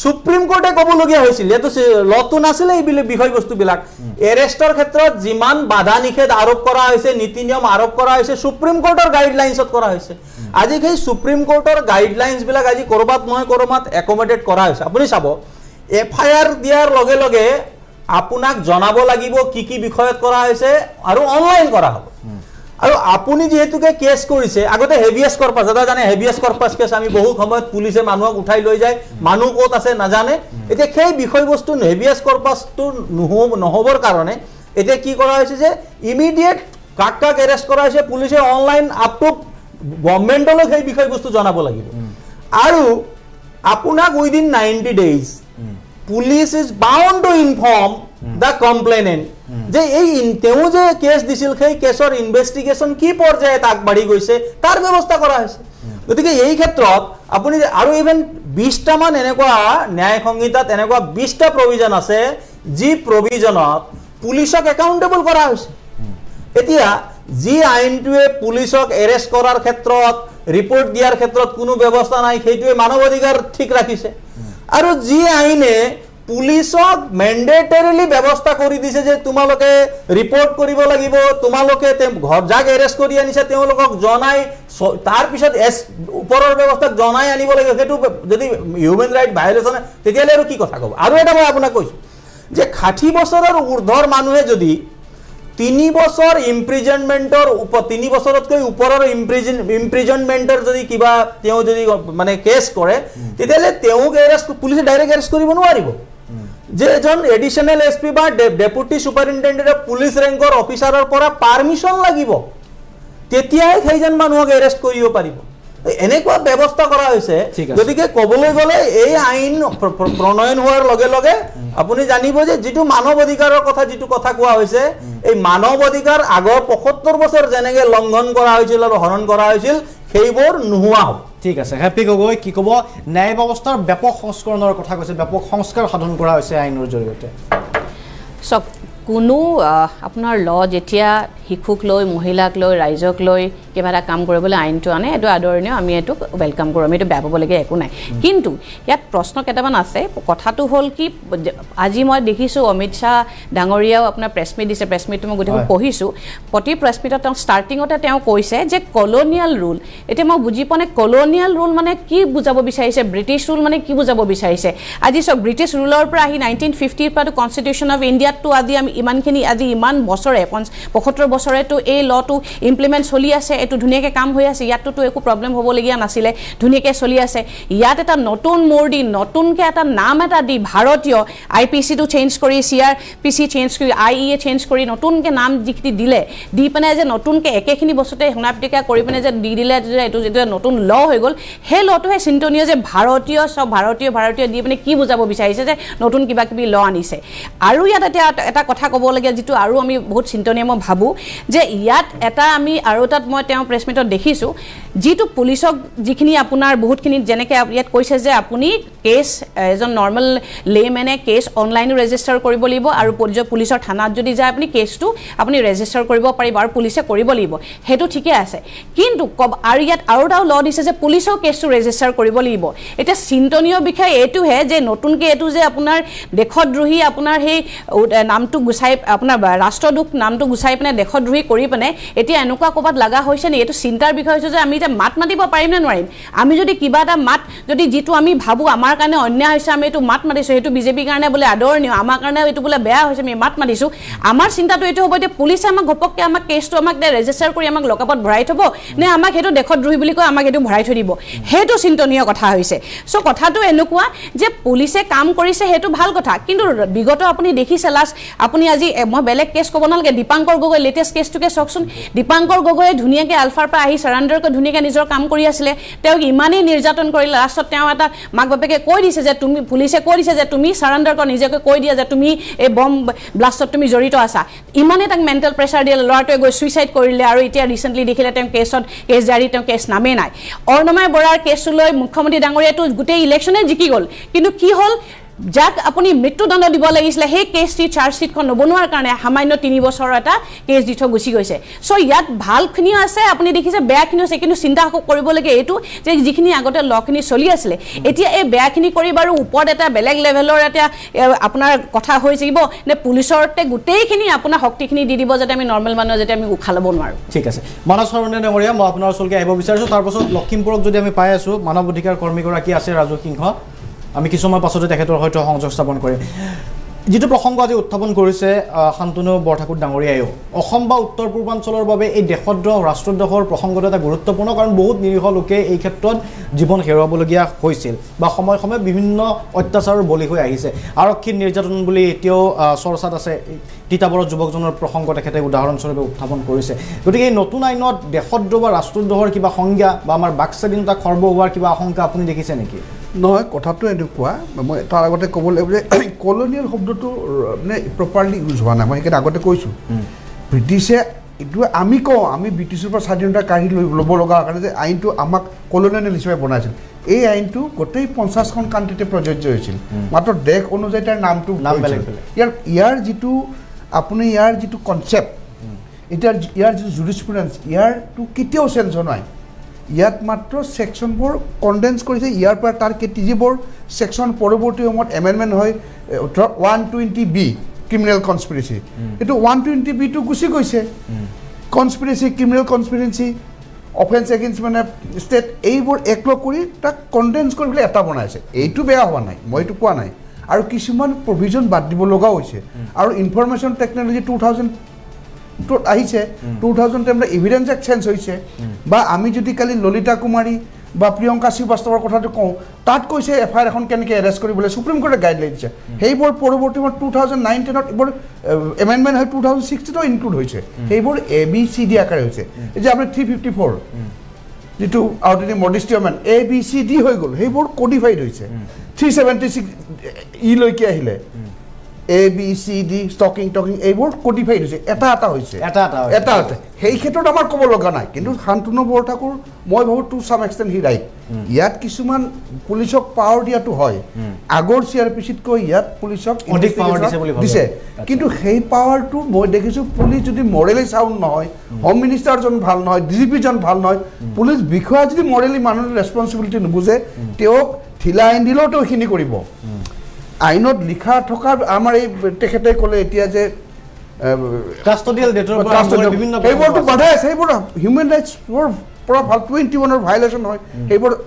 সুপ্রিম কোর্টে কবলগিয়া হয়েছিল যেহেতু লতো নাছিল এই বিষয়বস্তুবিল এরেস্টর ক্ষেত্র যান বাধা নিষেধ আরোপ করা হয়েছে নীতি নিয়ম আরোপ করা হয়েছে সুপ্রিম কোর্টের গাইডলাইন্সত করা হয়েছে আজি সেই সুপ্রিম কোর্টের গাইডলাইন্সবিল আজি করবাত নয় করবাত একমডেট করা হয়েছে আপনি চাব এফ আই আর দিয়ারে আপনার জানাব লাগবে কি কি বিষয়ত করা হয়েছে আর অনলাইন করা হবে আৰু আপুনি যিহেতুকে কেচ কৰিছে আগতে হেভিয়েষ্ট কৰ্পাছ দাদা জানে হেভিয়েষ্ট কৰ্পাছ কেছ আমি বহু সময়ত পুলিচে মানুহক উঠাই লৈ যায় মানুহ ক'ত আছে নাজানে এতিয়া সেই বিষয়বস্তু হেভিয়েষ্ট কৰ্পাছটো নোহ নহ'বৰ কাৰণে এতিয়া কি কৰা হৈছে যে ইমিডিয়েট কাক কাক এৰেষ্ট কৰা হৈছে পুলিচে অনলাইন আপ টু গভমেণ্টলৈ সেই বিষয়বস্তু জনাব লাগিব আৰু আপোনাক within ninety days police is bound to inform the complainant যে এই তেওঁ যে কেছ দিছিল সেই কেছৰ ইনভেষ্টিগেশ্যন কি পৰ্যায়ত আগবাঢ়ি গৈছে তাৰ ব্যৱস্থা কৰা হৈছে hmm. গতিকে এই ক্ষেত্ৰত আপুনি আৰু ইভেন বিশটামান এনেকুৱা ন্যায় সংহিতাত এনেকুৱা বিছটা প্ৰভিজন আছে যি প্ৰভিজনত পুলিচক একাউণ্টেবল কৰা হৈছে hmm. এতিয়া যি আইনটোৱে পুলিচক এৰেষ্ট কৰাৰ ক্ষেত্ৰত ৰিপৰ্ট দিয়াৰ ক্ষেত্ৰত কোনো ব্যৱস্থা নাই সেইটোৱে মানৱ অধিকাৰ ঠিক ৰাখিছে আৰু যি আইনে পুলিচক মেণ্ডেটৰিলি ব্যৱস্থা কৰি দিছে যে তোমালোকে ৰিপৰ্ট কৰিব লাগিব তোমালোকে ঘৰ যাক এৰেষ্ট কৰি আনিছে তেওঁলোকক জনাই তাৰপিছত এছ ওপৰৰ ব্যৱস্থাক জনাই আনিব লাগিব সেইটো যদি হিউমেন ৰাইট ভায়লেশ্যন তেতিয়াহ'লে আৰু কি কথা ক'ব আৰু এটা মই আপোনাক কৈছোঁ যে ষাঠি বছৰৰ ঊৰ্ধৰ মানুহে যদি তিনি বছৰ ইমপ্ৰিজনমেণ্টৰ উপ তিনি বছৰতকৈ ওপৰৰ ইমপ্ৰিজন ইমপ্ৰিজনমেণ্টৰ যদি কিবা তেওঁ যদি মানে কেছ কৰে তেতিয়াহ'লে তেওঁক এৰেষ্ট পুলিচে ডাইৰেক্ট এৰেষ্ট কৰিব নোৱাৰিব যে এজন এডিশ্যনেল এছ পি বা ডেপুটি ছুপাৰিণ্টেণ্ডেণ্টৰ পুলিচ ৰেংকৰ অফিচাৰৰ পৰা পাৰ্মিশ্যন লাগিব তেতিয়াহে সেইজন মানুহক এৰেষ্ট কৰিব পাৰিব এনেকুৱা ব্যৱস্থা কৰা হৈছে গতিকে ক'বলৈ গ'লে এই আইন প্ৰণয়ন হোৱাৰ লগে লগে আপুনি জানিব যে যিটো মানৱ অধিকাৰৰ কথা যিটো কথা কোৱা হৈছে এই মানৱ অধিকাৰ আগৰ পঁয়সত্তৰ বছৰ যেনেকে লংঘন কৰা হৈছিল আৰু হৰণ কৰা হৈছিল সেইবোৰ নোহোৱা হ'ব ঠিক আছে হেপি গগৈ কি ক'ব ন্যায় ব্যৱস্থাৰ ব্যাপক সংস্কৰণৰ কথা কৈছে ব্যাপক সংস্কাৰ সাধন কৰা হৈছে আইনৰ জৰিয়তে চাওক কোনো আপোনাৰ ল যেতিয়া শিশুক লৈ মহিলাক লৈ ৰাইজক লৈ কিবা এটা কাম কৰিবলৈ আইনটো আনে এইটো আদৰণীয় আমি এইটোক ৱেলকাম কৰোঁ আমি এইটো বেয়া পাবলগীয়া একো নাই কিন্তু ইয়াত প্ৰশ্ন কেইটামান আছে কথাটো হ'ল কি আজি মই দেখিছোঁ অমিত শ্বাহ ডাঙৰীয়াও আপোনাৰ প্ৰেছমিট দিছে প্ৰেছমিটটো মই গোটেইখন পঢ়িছোঁ প্ৰতি প্ৰেছমিটত তেওঁ ষ্টাৰ্টিঙতে তেওঁ কৈছে যে কলনিয়েল ৰুল এতিয়া মই বুজি পোৱা নাই কলনিয়েল ৰুল মানে কি বুজাব বিচাৰিছে ব্ৰিটিছ ৰুল মানে কি বুজাব বিচাৰিছে আজি চব ব্ৰিটিছ ৰুলৰ পৰা আহি নাইনটিন ফিফটিৰ পৰা কনষ্টিটিউচন অফ ইণ্ডিয়াতটো আজি আমি ইমানখিনি আজি ইমান বছৰে পঞ্চ পঁয়সত্তৰ বছৰেতো এই লটো ইমপ্লিমেণ্ট চলি আছে এইটো ধুনীয়াকৈ কাম হৈ আছে ইয়াততো একো প্ৰব্লেম হ'বলগীয়া নাছিলে ধুনীয়াকৈ চলি আছে ইয়াত এটা নতুন মোৰ দি নতুনকৈ এটা নাম এটা দি ভাৰতীয় আই পি চিটো চেঞ্জ কৰি C R P C change কৰি আই ই এ চেঞ্জ কৰি নতুনকৈ নাম যিখিনি দিলে দি পিনে যে নতুনকৈ একেখিনি বস্তুতে সোণা পিটিকা কৰি পিনে যে দি দিলে যে এইটো যিটো নতুন ল হৈ গ'ল সেই লটোহে চিন্তনীয় যে ভাৰতীয় চব ভাৰতীয় ভাৰতীয় দি পিনে কি বুজাব বিচাৰিছে যে নতুন কিবা কিবি ল আনিছে আৰু ইয়াত এতিয়া এটা কথা কথা ক'বলগীয়া যিটো আৰু আমি বহুত চিন্তনীয় মই ভাবোঁ যে ইয়াত এটা আমি আৰু এটাত মই তেওঁ প্ৰেছ মিটত দেখিছোঁ যিটো পুলিচক যিখিনি আপোনাৰ বহুতখিনি যেনেকৈ ইয়াত কৈছে যে আপুনি কেছ এজন নৰ্মেল লে মেনে কেছ অনলাইনো ৰেজিষ্টাৰ কৰিব লাগিব আৰু পুলিচৰ থানাত যদি যায় আপুনি কেছটো আপুনি ৰেজিষ্টাৰ কৰিব পাৰিব আৰু পুলিচে কৰিব লাগিব সেইটো ঠিকে আছে কিন্তু ক'ব আৰু ইয়াত আৰু এটাও ল দিছে যে পুলিচেও কেছটো ৰেজিষ্টাৰ কৰিব লাগিব এতিয়া চিন্তনীয় বিষয় এইটোহে যে নতুনকৈ এইটো যে আপোনাৰ দেশদ্ৰোহী আপোনাৰ সেই নামটো গুচাই আপোনাৰ ৰাষ্ট্ৰদ্ৰোহ নামটো গুচাই পিনে দেশদ্ৰোহী কৰি পিনে এতিয়া এনেকুৱা ক'ৰবাত লগা হৈছে নেকি এইটো চিন্তাৰ বিষয় হৈছে যে আমি এতিয়া মাত মাতিব পাৰিম নে নোৱাৰিম আমি যদি কিবা এটা মাত যদি যিটো আমি ভাবোঁ আমাৰ কাৰণে অন্যায় হৈছে আমি এইটো মাত মাতিছোঁ সেইটো বিজেপিৰ কাৰণে বোলে আদৰণীয় আমাৰ কাৰণে এইটো বোলে বেয়া হৈছে আমি মাত মাতিছোঁ আমাৰ চিন্তাটো এইটো হ'ব যে পুলিচে আমাক ঘপককৈ আমাক কেছটো আমাক ৰেজিষ্টাৰ কৰি আমাক লকআপত ভৰাই থ'ব নে আমাক সেইটো দেশদ্ৰোহী বুলি কৈ আমাক সেইটো ভৰাই থৈ দিব সেইটো চিন্তনীয় কথা হৈছে চ' কথাটো এনেকুৱা যে পুলিচে কাম কৰিছে সেইটো ভাল কথা কিন্তু বিগত আপুনি দেখিছে লাষ্ট আপুনি আজি মই বেলেগ কেছ ক'ব নালাগে দীপাংকৰ গগৈ লেটেষ্ট কেছটোকে চাওকচোন দীপাংকৰ গগৈয়ে ধুনীয়াকৈ আলফাৰ পৰা আহি চাৰাণ্ডাৰ কৈ ধুনীয়াকৈ নিজৰ কাম কৰি আছিলে তেওঁক ইমানেই নিৰ্যাতন কৰিলে লাষ্টত তেওঁ এটা মাক বাপেকে কৈ দিছে যে তুমি পুলিচে কৈ দিছে যে তুমি চাৰাণ্ডাৰ কৰ নিজকে কৈ দিয়া যে তুমি এই বম ব্লাষ্টত তুমি জড়িত আছা ইমানেই তাক মেণ্টেল প্ৰেছাৰ দিলে ল'ৰাটোৱে গৈ ছুইচাইড কৰিলে আৰু এতিয়া ৰিচেণ্টলি দেখিলে তেওঁ কেছত কেছ জাৰি তেওঁ কেছ নামেই নাই অৰ্ণমাই বৰাৰ কেছটো লৈ মুখ্যমন্ত্ৰী ডাঙৰীয়াটো গোটেই ইলেকশ্যনেই জিকি গ'ল কিন্তু কি হ'ল যাক আপুনি মৃত্যুদণ্ড দিব লাগিছিলে সেই কেছ কেছটি চাৰ্জশ্বীটখন নবনোৱাৰ কাৰণে সামান্য তিনি বছৰৰ এটা কেছ দি থৈ গুচি গৈছে চ' ইয়াত ভালখিনিও আছে আপুনি দেখিছে বেয়াখিনিও আছে কিন্তু চিন্তা কৰিবলগীয়া এইটো যে যিখিনি আগতে লখিনি চলি আছিলে এতিয়া এই বেয়াখিনি কৰি বাৰু ওপৰত এটা বেলেগ লেভেলৰ এটা আপোনাৰ কথা হৈ থাকিব নে পুলিচৰতে গোটেইখিনি আপোনাৰ শক্তিখিনি দি দিব যাতে আমি নৰ্মেল মানুহে যাতে আমি উশালাব নোৱাৰোঁ ঠিক আছে মানস শৰণে ডাঙৰীয়া মই আপোনাৰ ওচৰলৈকে আহিব বিচাৰিছোঁ তাৰপাছত লখিমপুৰক যদি আমি পাই আছোঁ মানৱ অধিকাৰ কৰ্মীগৰাকী আছে ৰাজু সিংহ আমি কিছু সময় পাছতে তেখেতৰ হয়তো সংযোগ স্থাপন কৰিম যিটো প্ৰসংগ আজি উত্থাপন কৰিছে শান্তনু বৰঠাকুৰ ডাঙৰীয়াইও অসম বা উত্তৰ পূৰ্বাঞ্চলৰ বাবে এই দেশদ্ৰোহ ৰাষ্ট্ৰদ্ৰোহৰ প্ৰসংগটো এটা গুৰুত্বপূৰ্ণ কাৰণ বহুত নিৰীহ লোকে এই ক্ষেত্ৰত জীৱন হেৰুৱাবলগীয়া হৈছিল বা সময়ে সময়ে বিভিন্ন অত্যাচাৰৰ বলি হৈ আহিছে আৰক্ষী নিৰ্যাতন বুলি এতিয়াও চৰ্চাত আছে তিতাবৰৰ যুৱকজনৰ প্ৰসংগ তেখেতে উদাহৰণস্বৰূপে উত্থাপন কৰিছে গতিকে এই নতুন আইনত দেশদ্ৰহ বা ৰাষ্ট্ৰদ্ৰোহৰ কিবা সংজ্ঞা বা আমাৰ বাক স্বাধীনতা খৰ্ব হোৱাৰ কিবা আশংকা আপুনি দেখিছে নেকি নহয় কথাটো এনেকুৱা মই তাৰ আগতে ক'ব লাগিব যে কলনিয়েল শব্দটো মানে প্ৰপাৰলি ইউজ হোৱা নাই মই সেইকাৰণে আগতে কৈছোঁ ব্ৰিটিছে এইটো আমি কওঁ আমি ব্ৰিটিছৰ পৰা স্বাধীনতা কাঢ়ি লৈ ল'ব লগা কাৰণে যে আইনটো আমাক কলনিয়েল হিচাপে বনাইছিল এই আইনটো গোটেই পঞ্চাছখন কাণ্ট্ৰিতে প্ৰযোজ্য হৈছিল মাত্ৰ দেশ অনুযায়ী তাৰ নামটো নাম ইয়াৰ ইয়াৰ যিটো আপুনি ইয়াৰ যিটো কনচেপ্ট এতিয়া ইয়াৰ যিটো জুৰিচ ইয়াৰটো কেতিয়াও চেঞ্জ হোৱা নাই ইয়াত মাত্ৰ ছেকশ্যনবোৰ কণ্ডেন্স কৰিছে ইয়াৰ পৰা তাৰ কেটি যিবোৰ ছেকশ্যন পৰৱৰ্তী সময়ত এমেণ্ডমেণ্ট হয় ধৰক one twenty B criminal conspiracy এইটো ওৱান টুৱেণ্টি বিটো গুচি গৈছে conspiracy criminal conspiracy offence against মানে ষ্টেট এইবোৰ একলগ কৰি তাক কণ্ডেন্স কৰি পেলাই এটা বনাইছে এইটো বেয়া হোৱা নাই মই এইটো কোৱা নাই আৰু কিছুমান প্ৰভিজন বাদ দিব লগাও হৈছে আৰু ইনফৰ্মেশ্যন টেকনলজি টু থাউজেণ্ড টুত আহিছে two thousand ten evidence exchange হৈছে বা আমি যদি কালি ললিতা কুমাৰী বা প্ৰিয়ংকা শ্ৰীবাস্তৱৰ কথাটো কওঁ তাত কৈছে এফ আই আৰ এখন কেনেকৈ এৰেষ্ট কৰিবলৈ চুপ্ৰিম কোৰ্টে গাইডলাইন দিছে সেইবোৰ পৰৱৰ্তী সময়ত টু থাউজেণ্ড নাইন টেনত এইবোৰ এমেণ্ডমেণ্ট হৈ টু থাউজেণ্ড ছিক্সটিটো ইনক্লুড হৈছে সেইবোৰ এ বি চি ডি আকাৰে হৈছে যে আপুনি থ্ৰী ফিফটি ফ'ৰ যিটো আৰু তিনি modesty women A B C D হৈ গ'ল সেইবোৰ কডিফাইড হৈছে থ্ৰী ছেভেণ্টি ছিক্স ইলৈকে আহিলে A B C D stalking talking এইবোৰ কডিফাইড হৈছে এটা এটা হৈছে এটা এটা এটা এটা সেই ক্ষেত্ৰত আমাৰ ক'ব লগা নাই কিন্তু শান্তনু বৰঠাকুৰ মই ভাবোঁ টু চাম এক্সটেণ্ট হি ৰাইট ইয়াত কিছুমান পুলিচক পাৱাৰ দিয়াটো হয় আগৰ চি আৰ পি চিতকৈ ইয়াত পুলিচক অধিক পাৱাৰ দিছে বুলি দিছে কিন্তু সেই পাৱাৰটো মই দেখিছোঁ পুলিচ যদি মৰেলি চাউণ্ড নহয় হোম মিনিষ্টাৰজন ভাল নহয় ডি জি পিজন ভাল নহয় পুলিচ বিষয়া যদি মৰেলি মানুহৰ ৰেচপনচিবিলিটি নুবুজে তেওঁক ঢিলা আইন দিলেও তেওঁ সেইখিনি কৰিব আইনত লিখা থকা আমাৰ এই তেখেতে ক'লে এতিয়া যে কাষ্টডিয়েল সেইবোৰতো বাধা আছে সেইবোৰ হিউমেন টুৱেণ্টি ওৱানৰ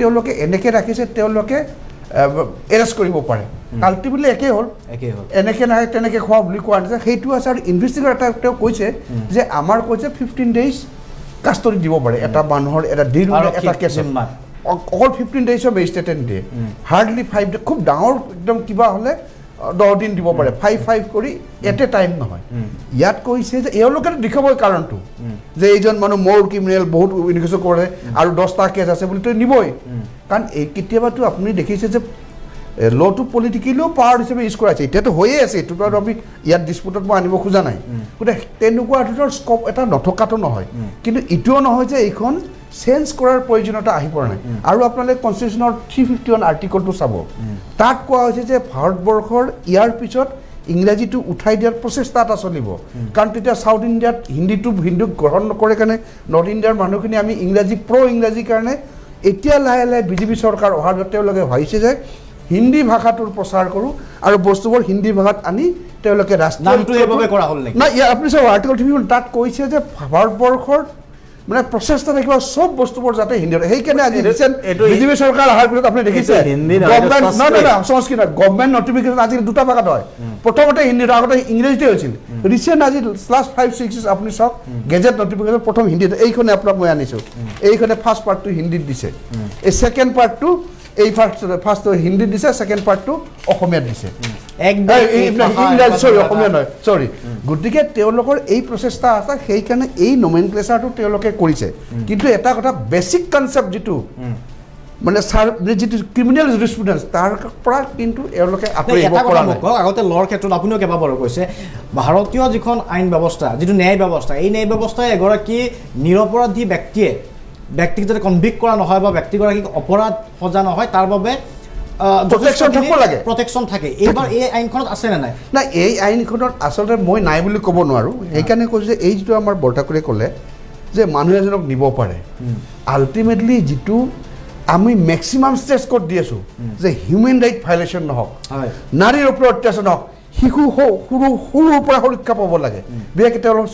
তেওঁলোকে এনেকে ৰাখিছে তেওঁলোকে এৰেষ্ট কৰিব পাৰে আল্টিমেটলি একেই হ'ল এনেকৈ নাই তেনেকৈ খোৱা বুলি কোৱা নাযায় সেইটো আছে আৰু ইনভেষ্টিগেটৰ তেওঁ কৈছে যে আমাৰ কৈছে ফিফটিন ডেইজ কাষ্টডি দিব পাৰে এটা মানুহৰ এটা ডিল এটা কেছে অকল ফিফটিন ডেইজৰ বেষ্টেটেণ্ট দিয়ে হাৰ্ডলি ফাইভ ডে খুব ডাঙৰ একদম কিবা হ'লে দহ দিন দিব পাৰে ফাইভ ফাইভ কৰি এট এ টাইম নহয় ইয়াত কৈছে যে এওঁলোকেতো দেখুৱাবই কাৰণটো যে এইজন মানুহ মোৰ ক্ৰিমিনেল বহুত ইনভেষ্ট কৰে আৰু দহটা কেছ আছে বুলি তই নিবই কাৰণ এই কেতিয়াবাতো আপুনি দেখিছে যে লটো পলিটিকেলিও পাৱাৰ হিচাপে ইউজ কৰা কৰাইছে এতিয়াতো হৈয়ে আছে এইটো বাৰু আমি ইয়াত ডিছপুটত মই আনিব খোজা নাই গতিকে তেনেকুৱা ধৰণৰ স্কপ এটা নথকাটো নহয় কিন্তু ইটোও নহয় যে এইখন চেঞ্জ কৰাৰ প্ৰয়োজনীয়তা আহি পৰা নাই আৰু আপোনালোকে কনষ্টিটিউশ্যনৰ থ্ৰী ফিফটি ওৱান আৰ্টিকলটো চাব তাত কোৱা হৈছে যে ভাৰতবৰ্ষৰ ইয়াৰ পিছত ইংৰাজীটো উঠাই দিয়াৰ প্ৰচেষ্টা এটা চলিব কাৰণ তেতিয়া ছাউথ ইণ্ডিয়াত হিন্দীটো হিন্দুক গ্ৰহণ নকৰে কাৰণে নৰ্থ ইণ্ডিয়াৰ মানুহখিনি আমি ইংৰাজী প্ৰ ইংৰাজীৰ কাৰণে এতিয়া লাহে লাহে বিজেপি চৰকাৰ অহাৰ পিছত তেওঁলোকে ভাবিছে যে হিন্দী ভাষাটোৰ প্ৰচাৰ কৰোঁ আৰু বস্তুবোৰ হিন্দী ভাষাত আনি তেওঁলোকে ৰাষ্ট্ৰীয় নাই ইয়াৰ আপুনি চাওক আৰ্টিকল থ্ৰী তাত কৈছে যে ভাৰতবৰ্ষৰ মানে প্ৰচেষ্টা থাকিব চব বস্তুবোৰ যাতে হিন্দীত সেইকাৰণে আজি বিজেপি চৰকাৰ অহাৰ পিছত আপুনি দেখিছে সংস্কৃত গভৰ্ণমেণ্ট নটিফিকেশ্যন আজি দুটা ভাগত হয় প্ৰথমতে হিন্দীত আগতে ইংৰাজীতে হৈছিল ৰিচেণ্ট আজি লাষ্ট ফাইভ ছিক্স ইজ আপুনি চাওক গেজেট নটিফিকেশ্যন প্ৰথম হিন্দীত এইখনে আপোনাক মই আনিছোঁ এইখনে ফাৰ্ষ্ট পাৰ্টটো হিন্দীত দিছে এই ছেকেণ্ড পাৰ্টটো এই ফাৰ্ষ্ট ফাৰ্ষ্টটো হিন্দীত দিছে ছেকেণ্ড পাৰ্টটো অসমীয়াত দিছে ইংৰাজী চৰি অসমীয়া নহয় চৰি গতিকে তেওঁলোকৰ এই প্ৰচেষ্টা আছে সেইকাৰণে এই নমেন ক্লেচাৰটো তেওঁলোকে কৰিছে কিন্তু এটা কথা বেচিক কনচেপ্ট যিটো মানে ছাৰ যিটো ক্ৰিমিনেল ৰেচপুডেঞ্চ তাৰ পৰা কিন্তু এওঁলোকে আগতে লৰ ক্ষেত্ৰত আপুনিও কেইবাবাৰো কৈছে ভাৰতীয় যিখন আইন ব্যৱস্থা যিটো ন্যায় ব্যৱস্থা এই ন্যায় ব্যৱস্থাই এগৰাকী নিৰপৰাধী ব্যক্তিয়ে ব্যক্তিক যদি কনভিক কৰা নহয় বা ব্যক্তিগৰাকীক অপৰাধ সজা নহয় তাৰ বাবে নাই নাই এই আইনখনত আচলতে মই নাই বুলি ক'ব নোৱাৰোঁ সেইকাৰণে কৈছোঁ যে এই যিটো আমাৰ বৰঠাকুৰে ক'লে যে মানুহ এজনক নিব পাৰে আল্টিমেটলি যিটো আমি মেক্সিমাম ষ্টেজ ক'ত দি আছোঁ যে হিউমেন ৰাইট ভাইলেশ্যন নহওক নাৰীৰ ওপৰত অত্যাচাৰ নহওক শিশু সৰু সৰুৰ পৰা সুৰক্ষা পাব লাগে বিশেষকৈ তেওঁলোকৰ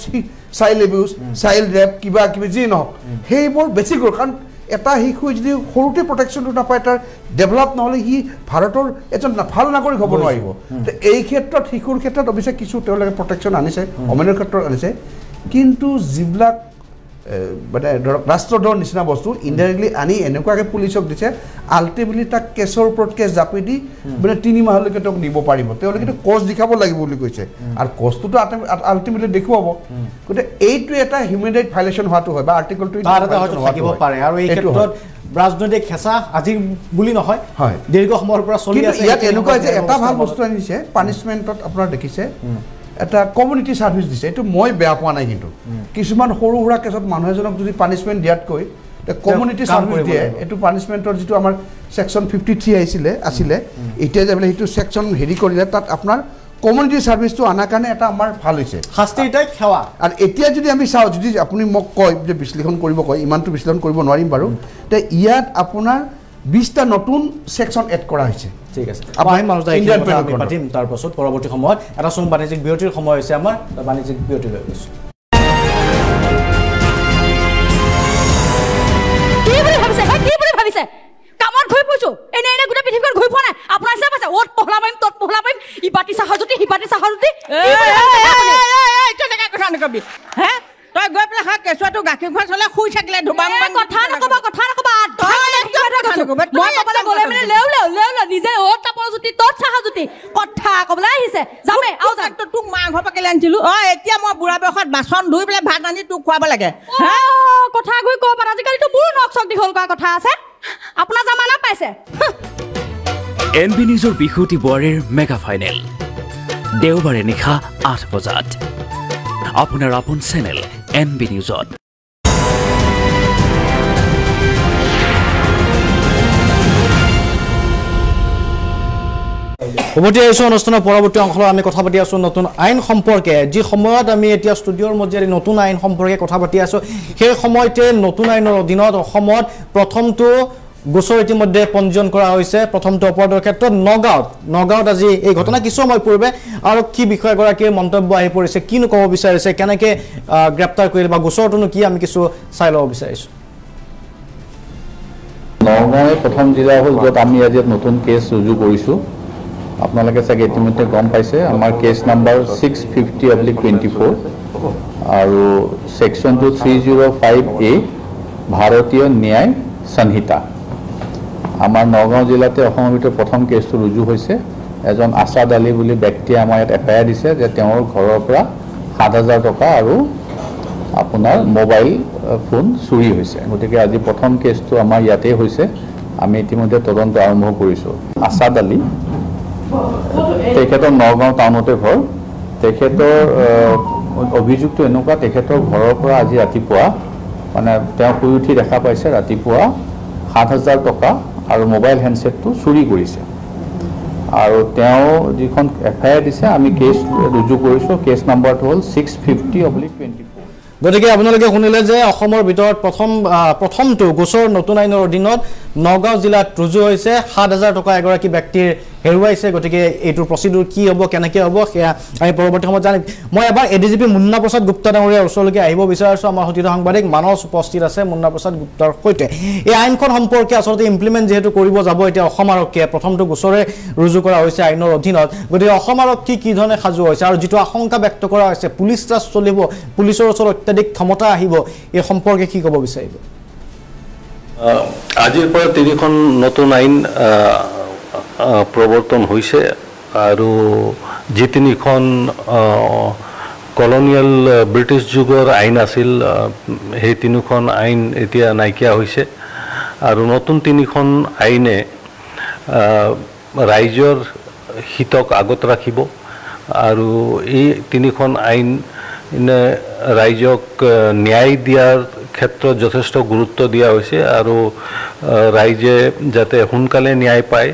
চাইল্ড এবিউজ চাইল্ড ৰেপ কিবা কিবি যি নহওক সেইবোৰ বেছি গুৰু কাৰণ এটা শিশুৱে যদি সৰুতে প্ৰটেকশ্যনটো নাপায় তাৰ ডেভেলপ নহ'লে সি ভাৰতৰ এজন ভাল নাগৰিক হ'ব নোৱাৰিব এই ক্ষেত্ৰত শিশুৰ ক্ষেত্ৰত অৱশ্যে কিছু তেওঁলোকে প্ৰটেকশ্যন আনিছে অমেনৰ ক্ষেত্ৰত আনিছে কিন্তু যিবিলাক মানে ধৰক ৰাষ্ট্ৰদ্ৰোহৰ নিচিনা বস্তু ইণ্ডাইৰেক্টলি আনি এনেকুৱাকৈ পুলিচক দিছে আল্টিমেটলি তাক কেছৰ ওপৰত কেছ জাপি দি মানে তিনি মাহলৈকে তেওঁক নিব পাৰিব তেওঁলোকেতো কচ দেখাব লাগিব বুলি কৈছে আৰু কচটোতো আল্টিমেটলি দেখুৱাব গতিকে এইটো এটা হিউমেন ৰাইট ভাইলেশ্যন হোৱাটো হয় বা আৰ্টিকল টু থাকিব পাৰে আৰু এই ক্ষেত্ৰত ৰাজনৈতিক হেঁচা আজি বুলি নহয় হয় দীৰ্ঘ সময়ৰ পৰা চলি আছে ইয়াত এনেকুৱা যে এটা ভাল বস্তু আনিছে পানিছমেণ্টত আপোনাৰ দেখিছে এটা কমিউনিটি চাৰ্ভিচ দিছে এইটো মই বেয়া পোৱা নাই কিন্তু কিছুমান সৰু সুৰা কেছত মানুহ এজনক যদি পানিচমেণ্ট দিয়াতকৈ কমিউনিটি চাৰ্ভিচ দিয়ে এইটো পানিচমেণ্টৰ যিটো আমাৰ ছেকশ্যন ফিফটি থ্ৰী আহিছিলে আছিলে এতিয়া যাবলৈ সেইটো ছেকশ্যন হেৰি কৰিলে তাত আপোনাৰ কমিউনিটি চাৰ্ভিচটো অনাৰ কাৰণে এটা আমাৰ ভাল হৈছে শাস্তিটাই সেৱা আৰু এতিয়া যদি আমি চাওঁ যদি আপুনি মোক কয় যে বিশ্লেষণ কৰিব কয় ইমানটো বিশ্লেষণ কৰিব নোৱাৰিম বাৰু তে ইয়াত আপোনাৰ বিছটা নতুন ছেকশ্যন এড কৰা হৈছে ঠিক আছে আপোনাৰ মানুহ যায় আমি পাতিম তাৰপাছত পৰৱৰ্তী সময়ত এটা চোং বাণিজ্যিক বিৰতিৰ সময় হৈছে আমাৰ বাণিজ্যিক বিৰতি লৈ গৈছোঁ হে তই গৈ পেলাই খা কেঁচুৱাটো গাখীৰ খোৱা চলে শুই থাকিলে ধুবা কথা নকবা কথা নকবা দেওবাৰে নিশা আঠ বজাত আপোনাৰ আপোন চেনেল এন বি নিউজত উভতি আহিছোঁ অনুষ্ঠানৰ পৰৱৰ্তী অংশলৈ আমি কথা পাতি আছোঁ নতুন আইন সম্পৰ্কে যি সময়ত আমি এতিয়া ষ্টুডিঅ'ৰ মজিয়াদি নতুন আইন সম্পৰ্কে কথা পাতি আছো সেই সময়তে নতুন আইনৰ অধীনত অসমত প্ৰথমটো গোচৰ ইতিমধ্যে পঞ্জীয়ন কৰা হৈছে প্ৰথমটো অপৰাধৰ ক্ষেত্ৰত নগাঁৱত নগাঁৱত আজি এই ঘটনা কিছু সময় পূৰ্বে আৰক্ষী বিষয়াগৰাকীয়ে মন্তব্য আহি পৰিছে কিনো ক'ব বিচাৰিছে কেনেকৈ গ্ৰেপ্তাৰ কৰিলে বা গোচৰটোনো কি আমি কিছু চাই ল'ব বিচাৰিছোঁ নগাঁৱে প্ৰথম জিলা হ'ল য'ত আমি আজি নতুন কেছ ৰুজু কৰিছোঁ আপোনালোকে চাগে ইতিমধ্যে গম পাইছে আমাৰ case number six fifty oblique twenty four আৰু ছেকশ্যনটো থ্ৰী জিৰ' ফাইভ এ ভাৰতীয় ন্যায় সংহিতা আমাৰ নগাঁও জিলাতে অসমৰ ভিতৰত প্ৰথম কেছটো ৰুজু হৈছে এজন আশাদ আলী বুলি ব্যক্তিয়ে আমাৰ ইয়াত এফ আই আৰ দিছে যে তেওঁৰ ঘৰৰ পৰা সাত হাজাৰ টকা আৰু আপোনাৰ মোবাইল ফোন চুৰি হৈছে গতিকে আজি প্ৰথম কেছটো আমাৰ ইয়াতেই হৈছে আমি ইতিমধ্যে তদন্ত আৰম্ভ কৰিছোঁ আশাদ আলী তেখেতৰ নগাঁও টাউনতে ঘৰ তেখেতৰ অভিযোগটো এনেকুৱা তেখেতৰ ঘৰৰ পৰা আজি ৰাতিপুৱা মানে তেওঁ শুই উঠি দেখা পাইছে ৰাতিপুৱা সাত হাজাৰ টকা আৰু মোবাইল হেণ্ডছেটটো চুৰি কৰিছে আৰু তেওঁ যিখন এফ আই আৰ দিছে আমি কেছ ৰুজু কৰিছোঁ কেছ নাম্বাৰটো হ'ল ছিক্স ফিফটি অব্লিক টুৱেণ্টি গতিকে আপোনালোকে শুনিলে যে অসমৰ ভিতৰত প্ৰথম প্ৰথমটো গোচৰ নতুন আইনৰ অধীনত নগাঁও জিলাত ৰুজু হৈছে সাত হাজাৰ টকা এগৰাকী ব্যক্তিৰ হেৰুৱাইছে গতিকে এইটো প্ৰচিডিউৰ কি হ'ব কেনেকৈ হ'ব সেয়া আমি পৰৱৰ্তী সময়ত জানিম মই এবাৰ A D G P Munna Prasad Gupta ডাঙৰীয়াৰ ওচৰলৈকে আহিব বিচাৰিছোঁ আমাৰ সতীত সাংবাদিক মানচ উপস্থিত আছে মুন্না প্ৰসাদ গুপ্তাৰ সৈতে এই আইনখন সম্পৰ্কে আচলতে ইমপ্লিমেণ্ট যিহেতু কৰিব যাব এতিয়া অসম আৰক্ষীয়ে প্ৰথমটো গোচৰে ৰুজু কৰা হৈছে আইনৰ অধীনত গতিকে অসম আৰক্ষী কি ধৰণে সাজু হৈছে আৰু যিটো আশংকা ব্যক্ত কৰা হৈছে পুলিচ ৰাজ চলিব পুলিচৰ ওচৰত অত্যাধিক ক্ষমতা আহিব এই সম্পৰ্কে কি ক'ব বিচাৰিব আজিৰ পৰা তিনিখন নতুন আইন প্ৰৱৰ্তন হৈছে আৰু যি তিনিখন কলনিয়েল ব্ৰিটিছ যুগৰ আইন আছিল সেই তিনিখন আইন এতিয়া নাইকিয়া হৈছে আৰু নতুন তিনিখন আইনে ৰাইজৰ হিতক আগত ৰাখিব আৰু এই তিনিখন আইনে ৰাইজক ন্যায় দিয়াৰ ক্ষেত্ৰত যথেষ্ট গুৰুত্ব দিয়া হৈছে আৰু ৰাইজে যাতে সোনকালে ন্যায় পায়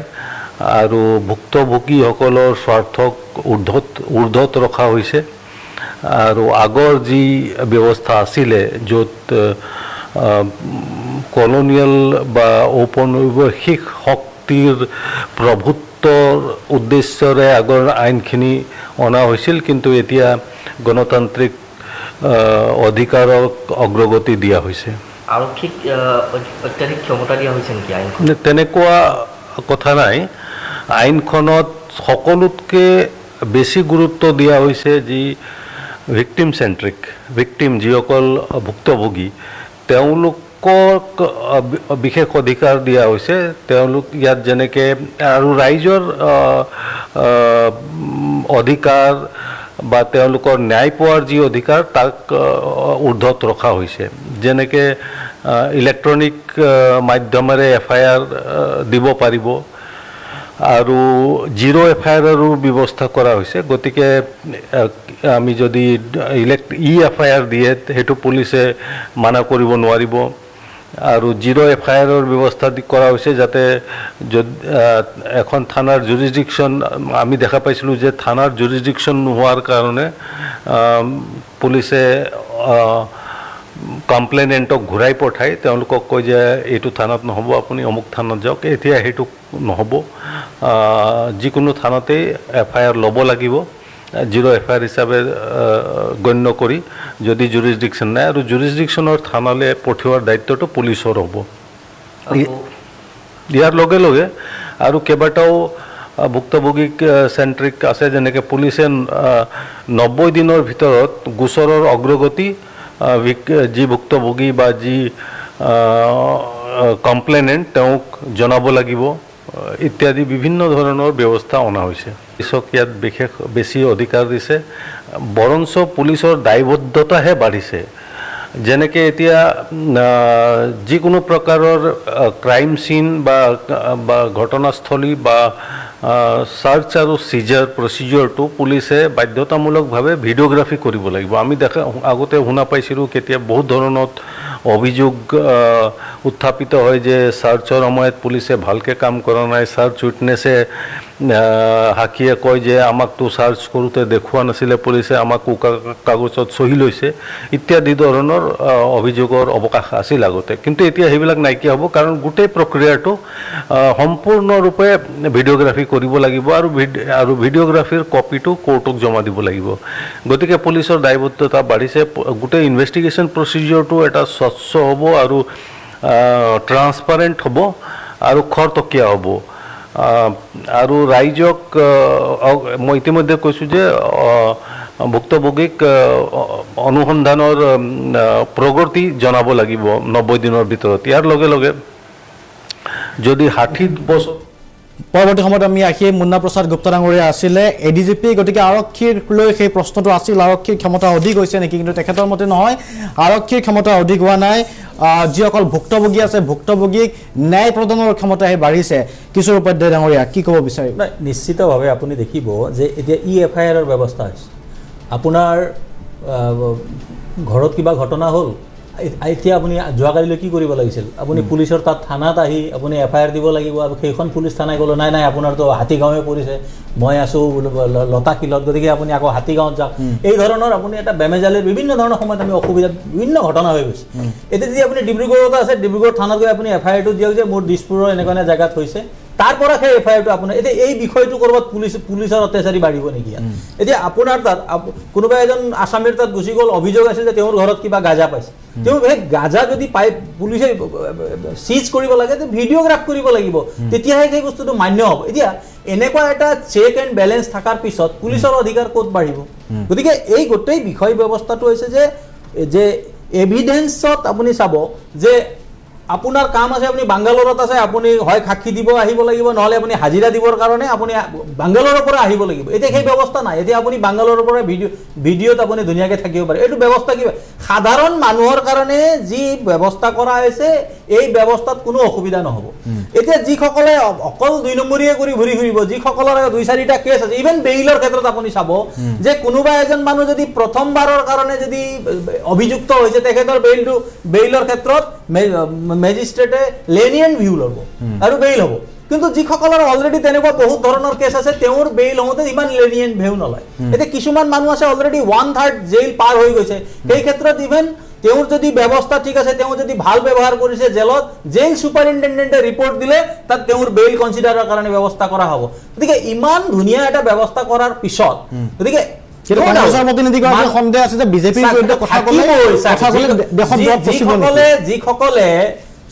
আৰু ভুক্তভোগীসকলৰ স্বাৰ্থক উৰ্ধত উৰ্ধত ৰখা হৈছে আৰু আগৰ যি ব্যৱস্থা আছিলে য'ত কলনিয়েল বা ঔপনিৱেশিক শক্তিৰ প্ৰভুত্বৰ উদ্দেশ্যৰে আগৰ আইনখিনি অনা হৈছিল কিন্তু এতিয়া গণতান্ত্ৰিক অধিকাৰক অগ্ৰগতি দিয়া হৈছে আৰক্ষীক অত্যাধিক ক্ষমতা দিয়া হৈছে নেকি তেনেকুৱা কথা নাই আইনখনত সকলোতকৈ বেছি গুৰুত্ব দিয়া হৈছে যি ভিক্টিম চেণ্ট্ৰিক ভিক্টিম যিসকল ভুক্তভোগী তেওঁলোকক বিশেষ অধিকাৰ দিয়া হৈছে তেওঁলোক ইয়াত যেনেকৈ আৰু ৰাইজৰ অধিকাৰ বা তেওঁলোকৰ ন্যায় পোৱাৰ যি অধিকাৰ তাক উৰ্ধত ৰখা হৈছে যেনেকৈ ইলেক্ট্ৰনিক মাধ্যমেৰে এফ আই আৰ দিব পাৰিব আৰু জিৰ' এফ আই আৰৰো ব্যৱস্থা কৰা হৈছে গতিকে আমি যদি elect E F I R দিয়ে সেইটো পুলিচে মানা কৰিব নোৱাৰিব আৰু জিৰ' এফ আই আৰৰ ব্যৱস্থা কৰা হৈছে যাতে যদি এখন থানাৰ জুৰিষ্ট্ৰিকশ্যন আমি দেখা পাইছিলোঁ যে থানাৰ জুৰিষ্ট্ৰিকশ্যন নোহোৱাৰ কাৰণে পুলিচে কমপ্লেইনেণ্টক ঘূৰাই পঠাই তেওঁলোকক কয় যে এইটো থানাত নহ'ব আপুনি অমুক থানাত যাওক এতিয়া সেইটো নহ'ব যিকোনো থানতেই এফ আই আৰ ল'ব লাগিব জিৰ' এফ আই আৰ হিচাপে গণ্য কৰি যদি জুৰিষ্ডিকশ্যন নাই আৰু জুৰিষ্ডিকশ্যনৰ থানালৈ পঠিওৱাৰ দায়িত্বটো পুলিচৰ হ'ব ইয়াৰ লগে লগে আৰু কেইবাটাও ভুক্তভোগীক চেণ্ট্ৰিক আছে যেনেকৈ পুলিচে নব্বৈ দিনৰ ভিতৰত গোচৰৰ অগ্ৰগতি যি ভুক্তভোগী বা যি কমপ্লেনেণ্ট তেওঁক জনাব লাগিব ইত্যাদি বিভিন্ন ধৰণৰ ব্যৱস্থা অনা হৈছে পুলিচক ইয়াত বিশেষ বেছি অধিকাৰ দিছে বৰঞ্চ পুলিচৰ দায়বদ্ধতাহে বাঢ়িছে যেনেকৈ এতিয়া যিকোনো প্ৰকাৰৰ ক্ৰাইম চিন বা ঘটনাস্থলী বা সার্চ আর সিজার প্রসিজিওরটা পুলিশে বাধ্যতামূলকভাবে ভিডিওগ্রাফি করব লাগবে আমি দেখা আগতে শুনা পাইছিল কেতিয়া বহুত ধরনের অভিযোগ উত্থাপিত হয় যে চাৰ্চৰ সময়ত পুলিচে ভালকৈ কাম কৰা নাই চাৰ্চ উইটনেছে সাক্ষীয়ে কয় যে আমাকতো চাৰ্চ কৰোঁতে দেখুওৱা নাছিলে পুলিচে আমাক কুকা কাগজত চহি লৈছে ইত্যাদি ধৰণৰ অভিযোগৰ অৱকাশ আছিল আগতে কিন্তু এতিয়া সেইবিলাক নাইকিয়া হ'ব কাৰণ গোটেই প্ৰক্ৰিয়াটো সম্পূৰ্ণৰূপে ভিডিঅ'গ্ৰাফী কৰিব লাগিব আৰু আৰু ভিডিঅ'গ্ৰাফীৰ কপিটো কোৰ্টক জমা দিব লাগিব গতিকে পুলিচৰ দায়বদ্ধতা বাঢ়িছে গোটেই ইনভেষ্টিগেশ্যন প্ৰচিজিয়ৰটো এটা স্বচ্ছ হ'ব আৰু ট্ৰান্সপাৰেণ্ট হ'ব আৰু খৰতকীয়া হ'ব আৰু ৰাইজক মই ইতিমধ্যে কৈছোঁ যে ভুক্তভোগীক অনুসন্ধানৰ প্ৰগতি জনাব লাগিব নব্বৈ দিনৰ ভিতৰত ইয়াৰ লগে লগে যদি ষাঠি বছৰ পৰৱৰ্তী সময়ত আমি আহি মুন্না প্ৰসাদ গুপ্তা ডাঙৰীয়া আছিলে এ ডি জি পি গতিকে আৰক্ষীৰ লৈ সেই প্ৰশ্নটো আছিল আৰক্ষীৰ ক্ষমতা অধিক হৈছে নেকি কিন্তু তেখেতৰ মতে নহয় আৰক্ষীৰ ক্ষমতা অধিক হোৱা নাই যিসকল ভুক্তভোগী আছে ভুক্তভোগীক ন্যায় প্ৰদানৰ ক্ষমতাহে বাঢ়িছে কিশোৰ উপাধ্যায় ডাঙৰীয়া কি ক'ব বিচাৰিম নিশ্চিতভাৱে আপুনি দেখিব যে এতিয়া ই এফ আই আৰৰ ব্যৱস্থা হৈছে আপোনাৰ ঘৰত কিবা ঘটনা হ'ল এতিয়া আপুনি যোৱাকালিলৈ কি কৰিব লাগিছিল আপুনি পুলিচৰ তাত থানাত আহি আপুনি এফ আই আৰ দিব লাগিব আৰু সেইখন পুলিচ থানাই ক'লে নাই নাই আপোনাৰতো হাতীগাঁৱে পৰিছে মই আছোঁ লতাশিলত গতিকে আপুনি আকৌ হাতীগাঁৱত যাওক এই ধৰণৰ আপুনি এটা বেমেজালিৰ বিভিন্ন ধৰণৰ সময়ত আমি অসুবিধাত বিভিন্ন ঘটনা হৈ গৈছে এতিয়া যদি আপুনি ডিব্ৰুগড়ত আছে ডিব্ৰুগড় থানাত গৈ আপুনি এফ আই আৰটো দিয়ক যে মোৰ দিছপুৰৰ এনেকুৱা এনে জেগাত হৈছে তাৰ পৰা সেই এফ আই আৰটো আপোনাৰ এতিয়া এই বিষয়টো ক'ৰবাত পুলিচ পুলিচৰ অত্যাচাৰী বাঢ়িব নেকি এতিয়া আপোনাৰ তাত কোনোবা এজন আছামীৰ তাত গুচি গ'ল অভিযোগ আছে যে তেওঁৰ ঘৰত কিবা গাজা পাইছে তেওঁ সেই গাজা যদি পাই পুলিচে চিজ কৰিব লাগে ভিডিঅ'গ্ৰাফ কৰিব লাগিব তেতিয়াহে সেই বস্তুটো মান্য হ'ব এতিয়া এনেকুৱা এটা চেক এণ্ড বেলেঞ্চ থকাৰ পিছত পুলিচৰ অধিকাৰ ক'ত বাঢ়িব গতিকে এই গোটেই বিষয় ব্যৱস্থাটো হৈছে যে যে এভিডেন্সত আপুনি চাব যে আপোনাৰ কাম আছে আপুনি বাংগালোৰত আছে আপুনি হয় সাক্ষী দিব আহিব লাগিব নহ'লে আপুনি হাজিৰা দিবৰ কাৰণে আপুনি বাংগালোৰৰ পৰা আহিব লাগিব এতিয়া সেই ব্যৱস্থা নাই এতিয়া আপুনি বাংগালোৰৰ পৰা ভিডিঅ' ভিডিঅ'ত আপুনি ধুনীয়াকৈ থাকিব পাৰে এইটো ব্যৱস্থা কিবা সাধাৰণ মানুহৰ কাৰণে যি ব্যৱস্থা কৰা হৈছে এই ব্যৱস্থাত কোনো অসুবিধা নহ'ব এতিয়া যিসকলে অকল দুই নম্বৰীয়ে কৰি ঘূৰি ফুৰিব যিসকলৰ দুই চাৰিটা কেছ আছে ইভেন বেইলৰ ক্ষেত্ৰত আপুনি চাব যে কোনোবা এজন মানুহ যদি প্ৰথমবাৰৰ কাৰণে যদি অভিযুক্ত হৈছে তেখেতৰ বেইলটো বেইলৰ ক্ষেত্ৰত মেজিষ্ট্ৰেটে লেনিয়েণ্ট ভিউ ল'ব আৰু বেইল হ'ব কিন্তু যিসকলৰ অলৰেডি তেনেকুৱা বহুত ধৰণৰ কেছ আছে তেওঁৰ বেইল হওঁতে ইমান লেনিয়েণ্ট ভিউ নলয় এতিয়া কিছুমান মানুহ আছে অলৰেডি ওৱান থাৰ্ড জেইল পাৰ হৈ গৈছে সেই ক্ষেত্ৰত ইভেন তেওঁৰ যদি ব্যৱস্থা ঠিক আছে তেওঁ যদি ভাল ব্যৱহাৰ কৰিছে জেলত জেইল ছুপাৰিণ্টেণ্ডেণ্টে ৰিপৰ্ট দিলে তাত তেওঁৰ বেইল কনচিডাৰৰ কাৰণে ব্যৱস্থা কৰা হ'ব গতিকে ইমান ধুনীয়া এটা ব্যৱস্থা কৰাৰ পিছত গতিকে যিসকলে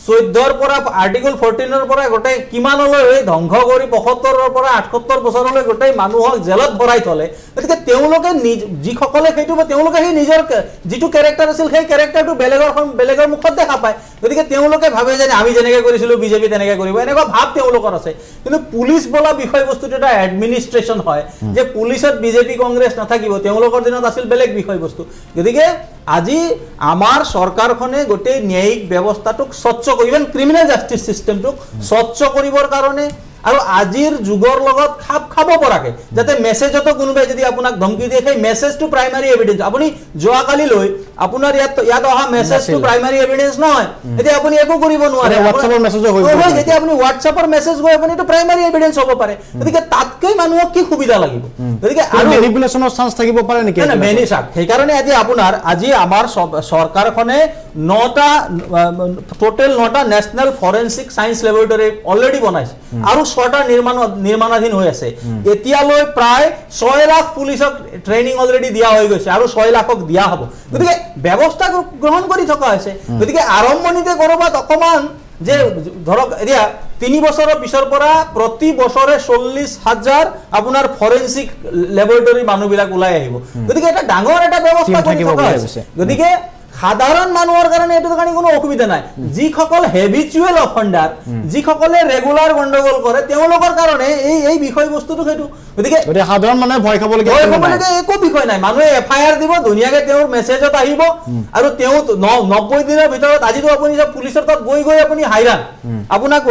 চৈধ্যৰ পৰা আৰ্টিকল ফৰ্টিনৰ পৰা গোটেই কিমানলৈ ধ্বংস কৰি পঁসত্তৰৰ পৰা আঠসত্তৰ বছৰলৈ গোটেই মানুহক জেলত ভৰাই থলে গতিকে তেওঁলোকে নিজ যিসকলে সেইটো তেওঁলোকে সেই নিজৰ যিটো কেৰেক্টাৰ আছিল সেই কেৰেক্টাৰটো বেলেগৰ বেলেগৰ মুখত দেখা পায় গতিকে তেওঁলোকে ভাবে যে আমি যেনেকৈ কৰিছিলোঁ বিজেপি তেনেকৈ কৰিব এনেকুৱা ভাৱ তেওঁলোকৰ আছে কিন্তু পুলিচ বোলা বিষয়বস্তুটো এটা এডমিনিষ্ট্ৰেশ্যন হয় যে পুলিচত বিজেপি কংগ্ৰেছ নাথাকিব তেওঁলোকৰ দিনত আছিল বেলেগ বিষয়বস্তু গতিকে আজি আমাৰ চৰকাৰখনে গোটেই ন্যায়িক ব্যৱস্থাটোক স্বচ্ছ কৰিব ইভেন ক্ৰিমিনেল জাষ্টিছ চিষ্টেমটোক স্বচ্ছ কৰিবৰ কাৰণে আৰু আজিৰ যুগৰ লগত খাপ খাব পৰাকৈ যাতে মেছেজতো কোনোবাই যদি আপোনাক ধমকি দিয়ে সেই মেছেজটো প্ৰাইমাৰী এভিডেঞ্চ আপুনি যোৱাকালি লৈ আপোনাৰ ইয়াত ইয়াত অহা মেছেজটো প্ৰাইমাৰী এভিডেঞ্চ নহয় এতিয়া আপুনি একো কৰিব নোৱাৰে যেতিয়া আপুনি হোৱাটছএপৰ মেছেজ গৈ আপুনি এইটো প্ৰাইমাৰী এভিডেঞ্চ হ'ব পাৰে গতিকে তাতকৈ মানুহক কি সুবিধা লাগিব গতিকে আৰু চান্স থাকিব পাৰে নেকি মেনি চাওক সেইকাৰণে আজি আপোনাৰ আজি আমাৰ চৰকাৰখনে নটা টোটেল নটা national forensic science laboratory already বনাইছে আৰু ছটা নির্মাণ নির্মাণাধীন হয়ে আছে এতিয়াল প্রায় ছয় লাখ পুলিশক ট্রেনিং অলরেডি দিয়া হয়ে গেছে আর ছয় লাখক দিয়া হব গতি ব্যবস্থা গ্রহণ করে থাকা হয়েছে গতি আরম্ভণিতে করবাত অকমান যে ধৰক এতিয়া তিনি বছৰৰ পিছৰ পৰা প্ৰতি বছৰে চল্লিশ হাজাৰ আপোনাৰ ফৰেন্সিক লেবৰেটৰী মানুহবিলাক ওলাই আহিব গতি এটা ডাঙৰ একটা ব্যবস্থা গতিকে সাধাৰণ মানুহৰ কাৰণে এইটো কাৰণে কোনো অসুবিধা নাই যিসকল হেবিচুৱেল অফেণ্ডাৰ যিসকলে ৰেগুলাৰ গণ্ডগোল কৰে তেওঁলোকৰ কাৰণে এই এই বিষয়বস্তুটো সেইটো গতিকে সাধাৰণ মানুহে ভয় খাবলগীয়া একো বিষয় নাই মানুহে এফ আই আৰ দিব ধুনীয়াকে তেওঁৰ মেছেজত আহিব আৰু তেওঁ নব্বৈ দিনৰ ভিতৰত আজিতো আপুনি পুলিচৰ তাত গৈ গৈ আপুনি হাইৰাণ আপোনাক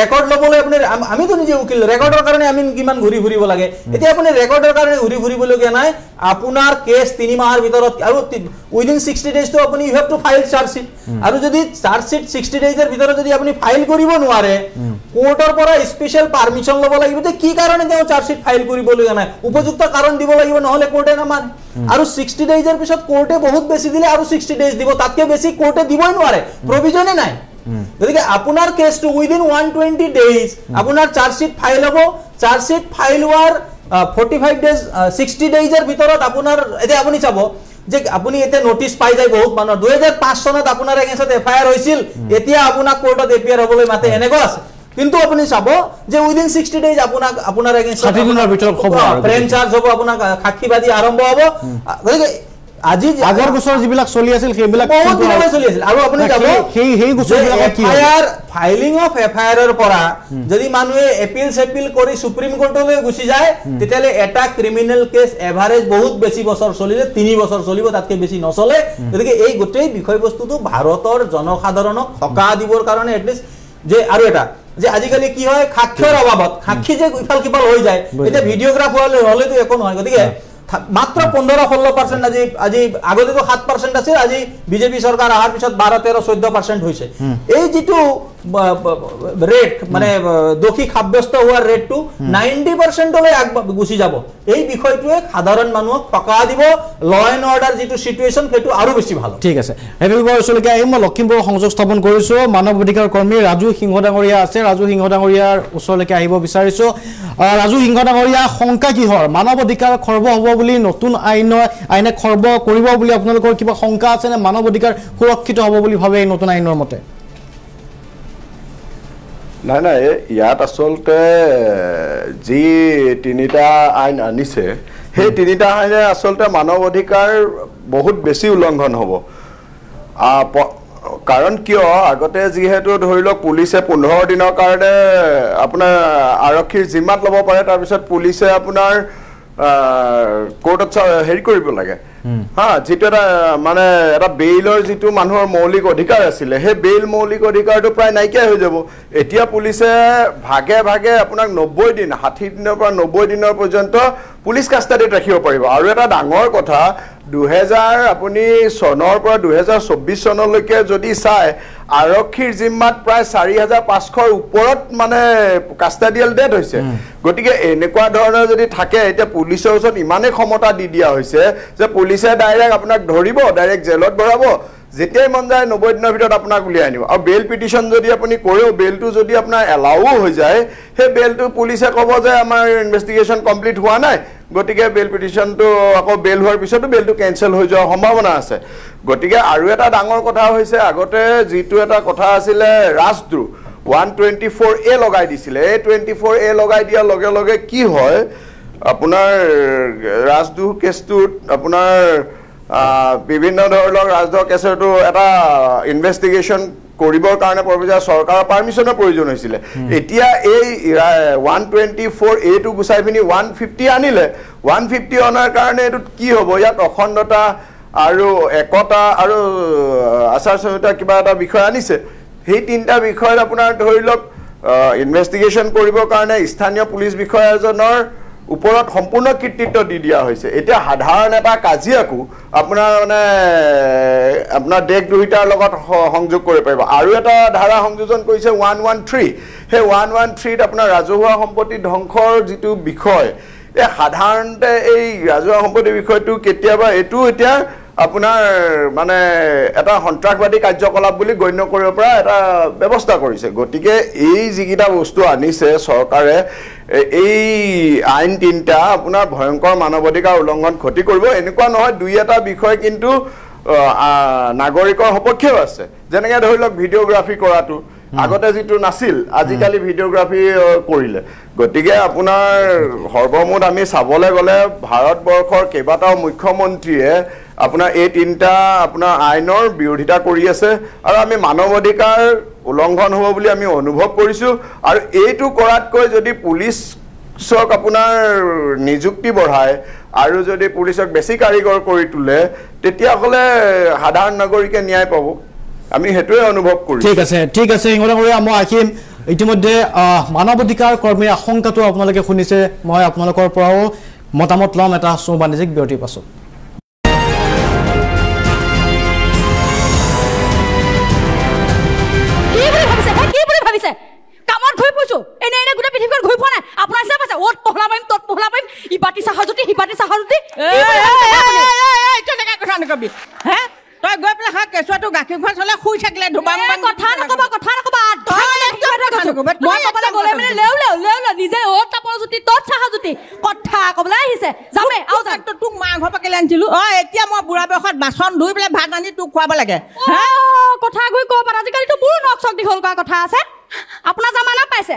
ৰেকৰ্ড ল'বলৈ আপুনি আমিতো নিজে উকিল ৰেকৰ্ডৰ কাৰণে আমি কিমান ঘূৰি ফুৰিব লাগে এতিয়া আপুনি ৰেকৰ্ডৰ কাৰণে ঘূৰি ফুৰিবলগীয়া নাই আপোনাৰ কেছ তিনি মাহৰ ভিতৰত আৰু উইদিন ছিক্সটি ডেজটো আপনি you have to file charge sheet আর যদি চার্জশিট সিক্সটি ডেজের ভিতরে যদি আপনি ফাইল করব নয় কোর্টের পর স্পেশাল পারমিশন লোক লাগবে যে কি কারণে চার্জশিট ফাইল করবলা নাই উপযুক্ত কারণ দিব লাগবে নহলে কোর্টে নামান আর সিক্সটি ডেজের পিছত কোর্টে বহুত বেশি দিলে আর সিক্সটি ডেজ দিব তাতকে বেশি কোর্টে দিবই নয় প্রভিজনে hmm. নাই hmm. গতিকে আপনার কেসটু উইদিন ওয়ান টুয়েন্টি ডেজ আপনার চার্জশিট ফাইল হব চার্জশিট ফাইল হওয়ার ফোর্টি ফাইভ ডেজ সিক্সটি ডেজের ভিতর আপনার এতে আপনি চাব যে আপুনি এতিয়া নোটিচ পাই যায় বহুত মানুহ দুহেজাৰ পাঁচ চনত আপোনাৰ এগেঞ্চত এফ আই আৰ হৈছিল এতিয়া আপোনাক কোৰ্টত এফ আই আৰ হবলৈ মাতে এনেকুৱা আছে কিন্তু আপুনি চাব যে উইদিন ছিক্সটি ডেইজ আপোনাক আপোনাৰ এগেঞ্চত ফ্ৰেম চাৰ্জ হব আপোনাক সাক্ষীবাদী আৰম্ভ হব গতিকে আজি আগৰ গোচৰ যিবিলাক চলি আছিল সেইবিলাক বহুত দিনলৈ চলি আছিল আৰু আপুনি যাব সেই সেই গোচৰ ফাইলিং অফ এফ আই আৰৰ পৰা যদি মানুহে এপিল চেপিল কৰি সুপ্ৰিম কোৰ্টলৈ গুচি যায় তেতিয়াহ'লে এটা ক্ৰিমিনেল কেছ এভাৰেজ বহুত বেছি বছৰ চলিলে তিনি বছৰ চলিব তাতকৈ বেছি নচলে গতিকে এই গোটেই বিষয়বস্তুটো ভাৰতৰ জনসাধাৰণক সকাহ দিবৰ কাৰণে এটলিষ্ট যে আৰু এটা যে আজিকালি কি হয় সাক্ষৰ অভাৱত সাক্ষী যে ইফাল সিফাল হৈ যায় এতিয়া ভিডিঅ'গ্ৰাফ হোৱালৈ হ'লেতো একো নহয় গতিকে মাত্র পনেরো ষোলো পার্সেন্ট আজি আজি আগতে তো সাত পার্সেন্ট আছে আজি বিজেপি সরকার অহার পিছত বারো তেরো চৈধ্য পার্সেন্ট হয়েছে এই যুক্ত রেট মানে দোষী সাব্যস্ত হওয়ার রেটটু নাইনটি পার্সেন্টলে আগ গুছি যাব এই বিষয়টে সাধারণ মানুষ টকা দিব ল এন্ড অর্ডার যেটা সিটুয়েশন সেটা আরো বেশি ভালো ঠিক আছে এই মই লক্ষিমপুর সংযোগ স্থাপন করেছো মানব অধিকার কর্মী রাজু সিংহ ডাঙরিয়া আছে রাজু সিংহ ডাঙরিয়ার ওসরলেকে আহিব বিচাৰিছো রাজু সিংহ ডাঙরিয়া শঙ্কা কিহর মানব অধিকার খর্ব হব বলে নতুন আইন আইনে খর্ব করব বলে আপনাদের কিবা শঙ্কা আছে মানব অধিকার সুরক্ষিত হব বলে ভাবে এই নতুন আইনের মতে নাই নাই ইয়াত আচলতে যি তিনিটা আইন আনিছে সেই তিনিটা আইনে আচলতে মানৱ অধিকাৰ বহুত বেছি উলংঘন হ'ব কাৰণ কিয় আগতে যিহেতু ধৰি লওক পুলিচে পোন্ধৰ দিনৰ কাৰণে আপোনাৰ আৰক্ষীৰ জিম্মাত ল'ব পাৰে তাৰপিছত পুলিচে আপোনাৰ কৰ্টত হেৰি কৰিব লাগে হা যিটো এটা মানে এটা বেইলৰ যিটো মানুহৰ মৌলিক অধিকাৰ আছিলে সেই বেইল মৌলিক অধিকাৰটো প্ৰায় নাইকিয়া হৈ যাব এতিয়া পুলিচে ভাগে ভাগে আপোনাক নব্বৈ দিন ষাঠি দিনৰ পৰা নব্বৈ দিনৰ পৰ্যন্ত পুলিচ কাষ্টাডিত ৰাখিব পাৰিব আৰু এটা ডাঙৰ কথা দুহেজাৰ আপুনি চনৰ পৰা দুহেজাৰ চৌব্বিছ চনলৈকে যদি চায় আৰক্ষীৰ জিম্মাত প্ৰায় চাৰি হাজাৰ পাঁচশৰ ওপৰত মানে কাষ্টাডিয়েল ডেথ হৈছে গতিকে এনেকুৱা ধৰণৰ যদি থাকে এতিয়া পুলিচৰ ওচৰত ইমানেই ক্ষমতা দি দিয়া হৈছে যে পুলিচে ডাইৰেক্ট আপোনাক ধৰিব ডাইৰেক্ট জেলত ভৰাব যেতিয়াই মন যায় নব্বৈ দিনৰ ভিতৰত আপোনাক উলিয়াই আনিব আৰু বেইল পিটিশ্যন যদি আপুনি কৰেও বেইলটো যদি আপোনাৰ এলাউও হৈ যায় সেই বেলটো পুলিচে ক'ব যে আমাৰ ইনভেষ্টিগেশ্যন কমপ্লিট হোৱা নাই গতিকে বেইল পিটিশ্যনটো আকৌ বেইল হোৱাৰ পিছতো বেইলটো কেঞ্চেল হৈ যোৱাৰ সম্ভাৱনা আছে গতিকে আৰু এটা ডাঙৰ কথা হৈছে আগতে যিটো এটা কথা আছিলে ৰাজদ্ৰোহ ওৱান টুৱেণ্টি ফ'ৰ এ লগাই দিছিলে এই টুৱেণ্টি ফ'ৰ এ লগাই দিয়াৰ লগে লগে কি হয় আপোনাৰ ৰাজদ্ৰোহ কেছটোত আপোনাৰ বিভিন্ন ধৰি লওক ৰাজদ কেছৰটো এটা ইনভেষ্টিগেশ্যন কৰিবৰ কাৰণে পৰ্যায়ত চৰকাৰৰ পাৰ্মিশ্যনৰ প্ৰয়োজন হৈছিলে এতিয়া এই ওৱান টুৱেণ্টি ফ'ৰ এইটো গুচাই পিনি ওৱান ফিফটি আনিলে ওৱান ফিফটি অনাৰ কাৰণে এইটো কি হ'ব ইয়াত অখণ্ডতা আৰু একতা আৰু আচাৰ সংহিতা কিবা এটা বিষয় আনিছে সেই তিনিটা বিষয়ত আপোনাৰ ধৰি লওক ইনভেষ্টিগেশ্যন কৰিবৰ কাৰণে স্থানীয় পুলিচ বিষয়াজনৰ ওপৰত সম্পূৰ্ণ কৃতিত্ব দি দিয়া হৈছে এতিয়া সাধাৰণ এটা কাজিয়াকো আপোনাৰ মানে আপোনাৰ দেশ দুহিতাৰ লগত সংযোগ কৰিব পাৰিব আৰু এটা ধাৰা সংযোজন কৰিছে ওৱান ওৱান থ্ৰী সেই ওৱান ওৱান থ্ৰীত আপোনাৰ ৰাজহুৱা সম্পত্তি ধ্বংসৰ যিটো বিষয় এই সাধাৰণতে এই ৰাজহুৱা সম্পত্তিৰ বিষয়টো কেতিয়াবা এইটো এতিয়া আপোনাৰ মানে এটা সন্ত্ৰাসবাদী কাৰ্যকলাপ বুলি গণ্য কৰিব পৰা এটা ব্যৱস্থা কৰিছে গতিকে এই যিকেইটা বস্তু আনিছে চৰকাৰে এই আইন তিনিটা আপোনাৰ ভয়ংকৰ মানৱ অধিকাৰ উলংঘন ক্ষতি কৰিব এনেকুৱা নহয় দুই এটা বিষয় কিন্তু নাগৰিকৰ সপক্ষেও আছে যেনেকৈ ধৰি লওক ভিডিঅ'গ্ৰাফী কৰাটো আগতে যিটো নাছিল আজিকালি ভিডিঅ'গ্ৰাফী কৰিলে গতিকে আপোনাৰ সৰ্বমুঠ আমি চাবলৈ গ'লে ভাৰতবৰ্ষৰ কেইবাটাও মুখ্যমন্ত্ৰীয়ে আপোনাৰ এই তিনিটা আপোনাৰ আইনৰ বিৰোধিতা কৰি আছে আৰু আমি মানৱ অধিকাৰ উলংঘন হ'ব বুলি আমি অনুভৱ কৰিছোঁ আৰু এইটো কৰাতকৈ যদি পুলিচক আপোনাৰ নিযুক্তি বঢ়াই আৰু যদি পুলিচক বেছি কাৰিকৰ কৰি তোলে তেতিয়াহ'লে সাধাৰণ নাগৰিকে ন্যায় পাব আমি সেইটোৱে অনুভৱ কৰোঁ ঠিক আছে ঠিক আছে ইংৰাগৰীয়া মই আহিম ইতিমধ্যে মানৱ অধিকাৰ কৰ্মীৰ আশংকাটো আপোনালোকে শুনিছে মই আপোনালোকৰ পৰাও মতামত ল'ম এটা চৌ বাণিজ্যিক বিৰতিৰ পাছত পিঠি কৰ ঘূৰি পোৱা নাই আপোনাৰ চাহ পাইছে অত পহলা মাৰিম তত পহলা মাৰিম ইবাটি চাহৰ জুতি সিবাটি চাহৰ জুতি তই গৈ পেলাই খা কেঁচুৱাটো গাখীৰ খোৱা চলে শুই থাকিলে আপোনাৰ জামানা পাইছে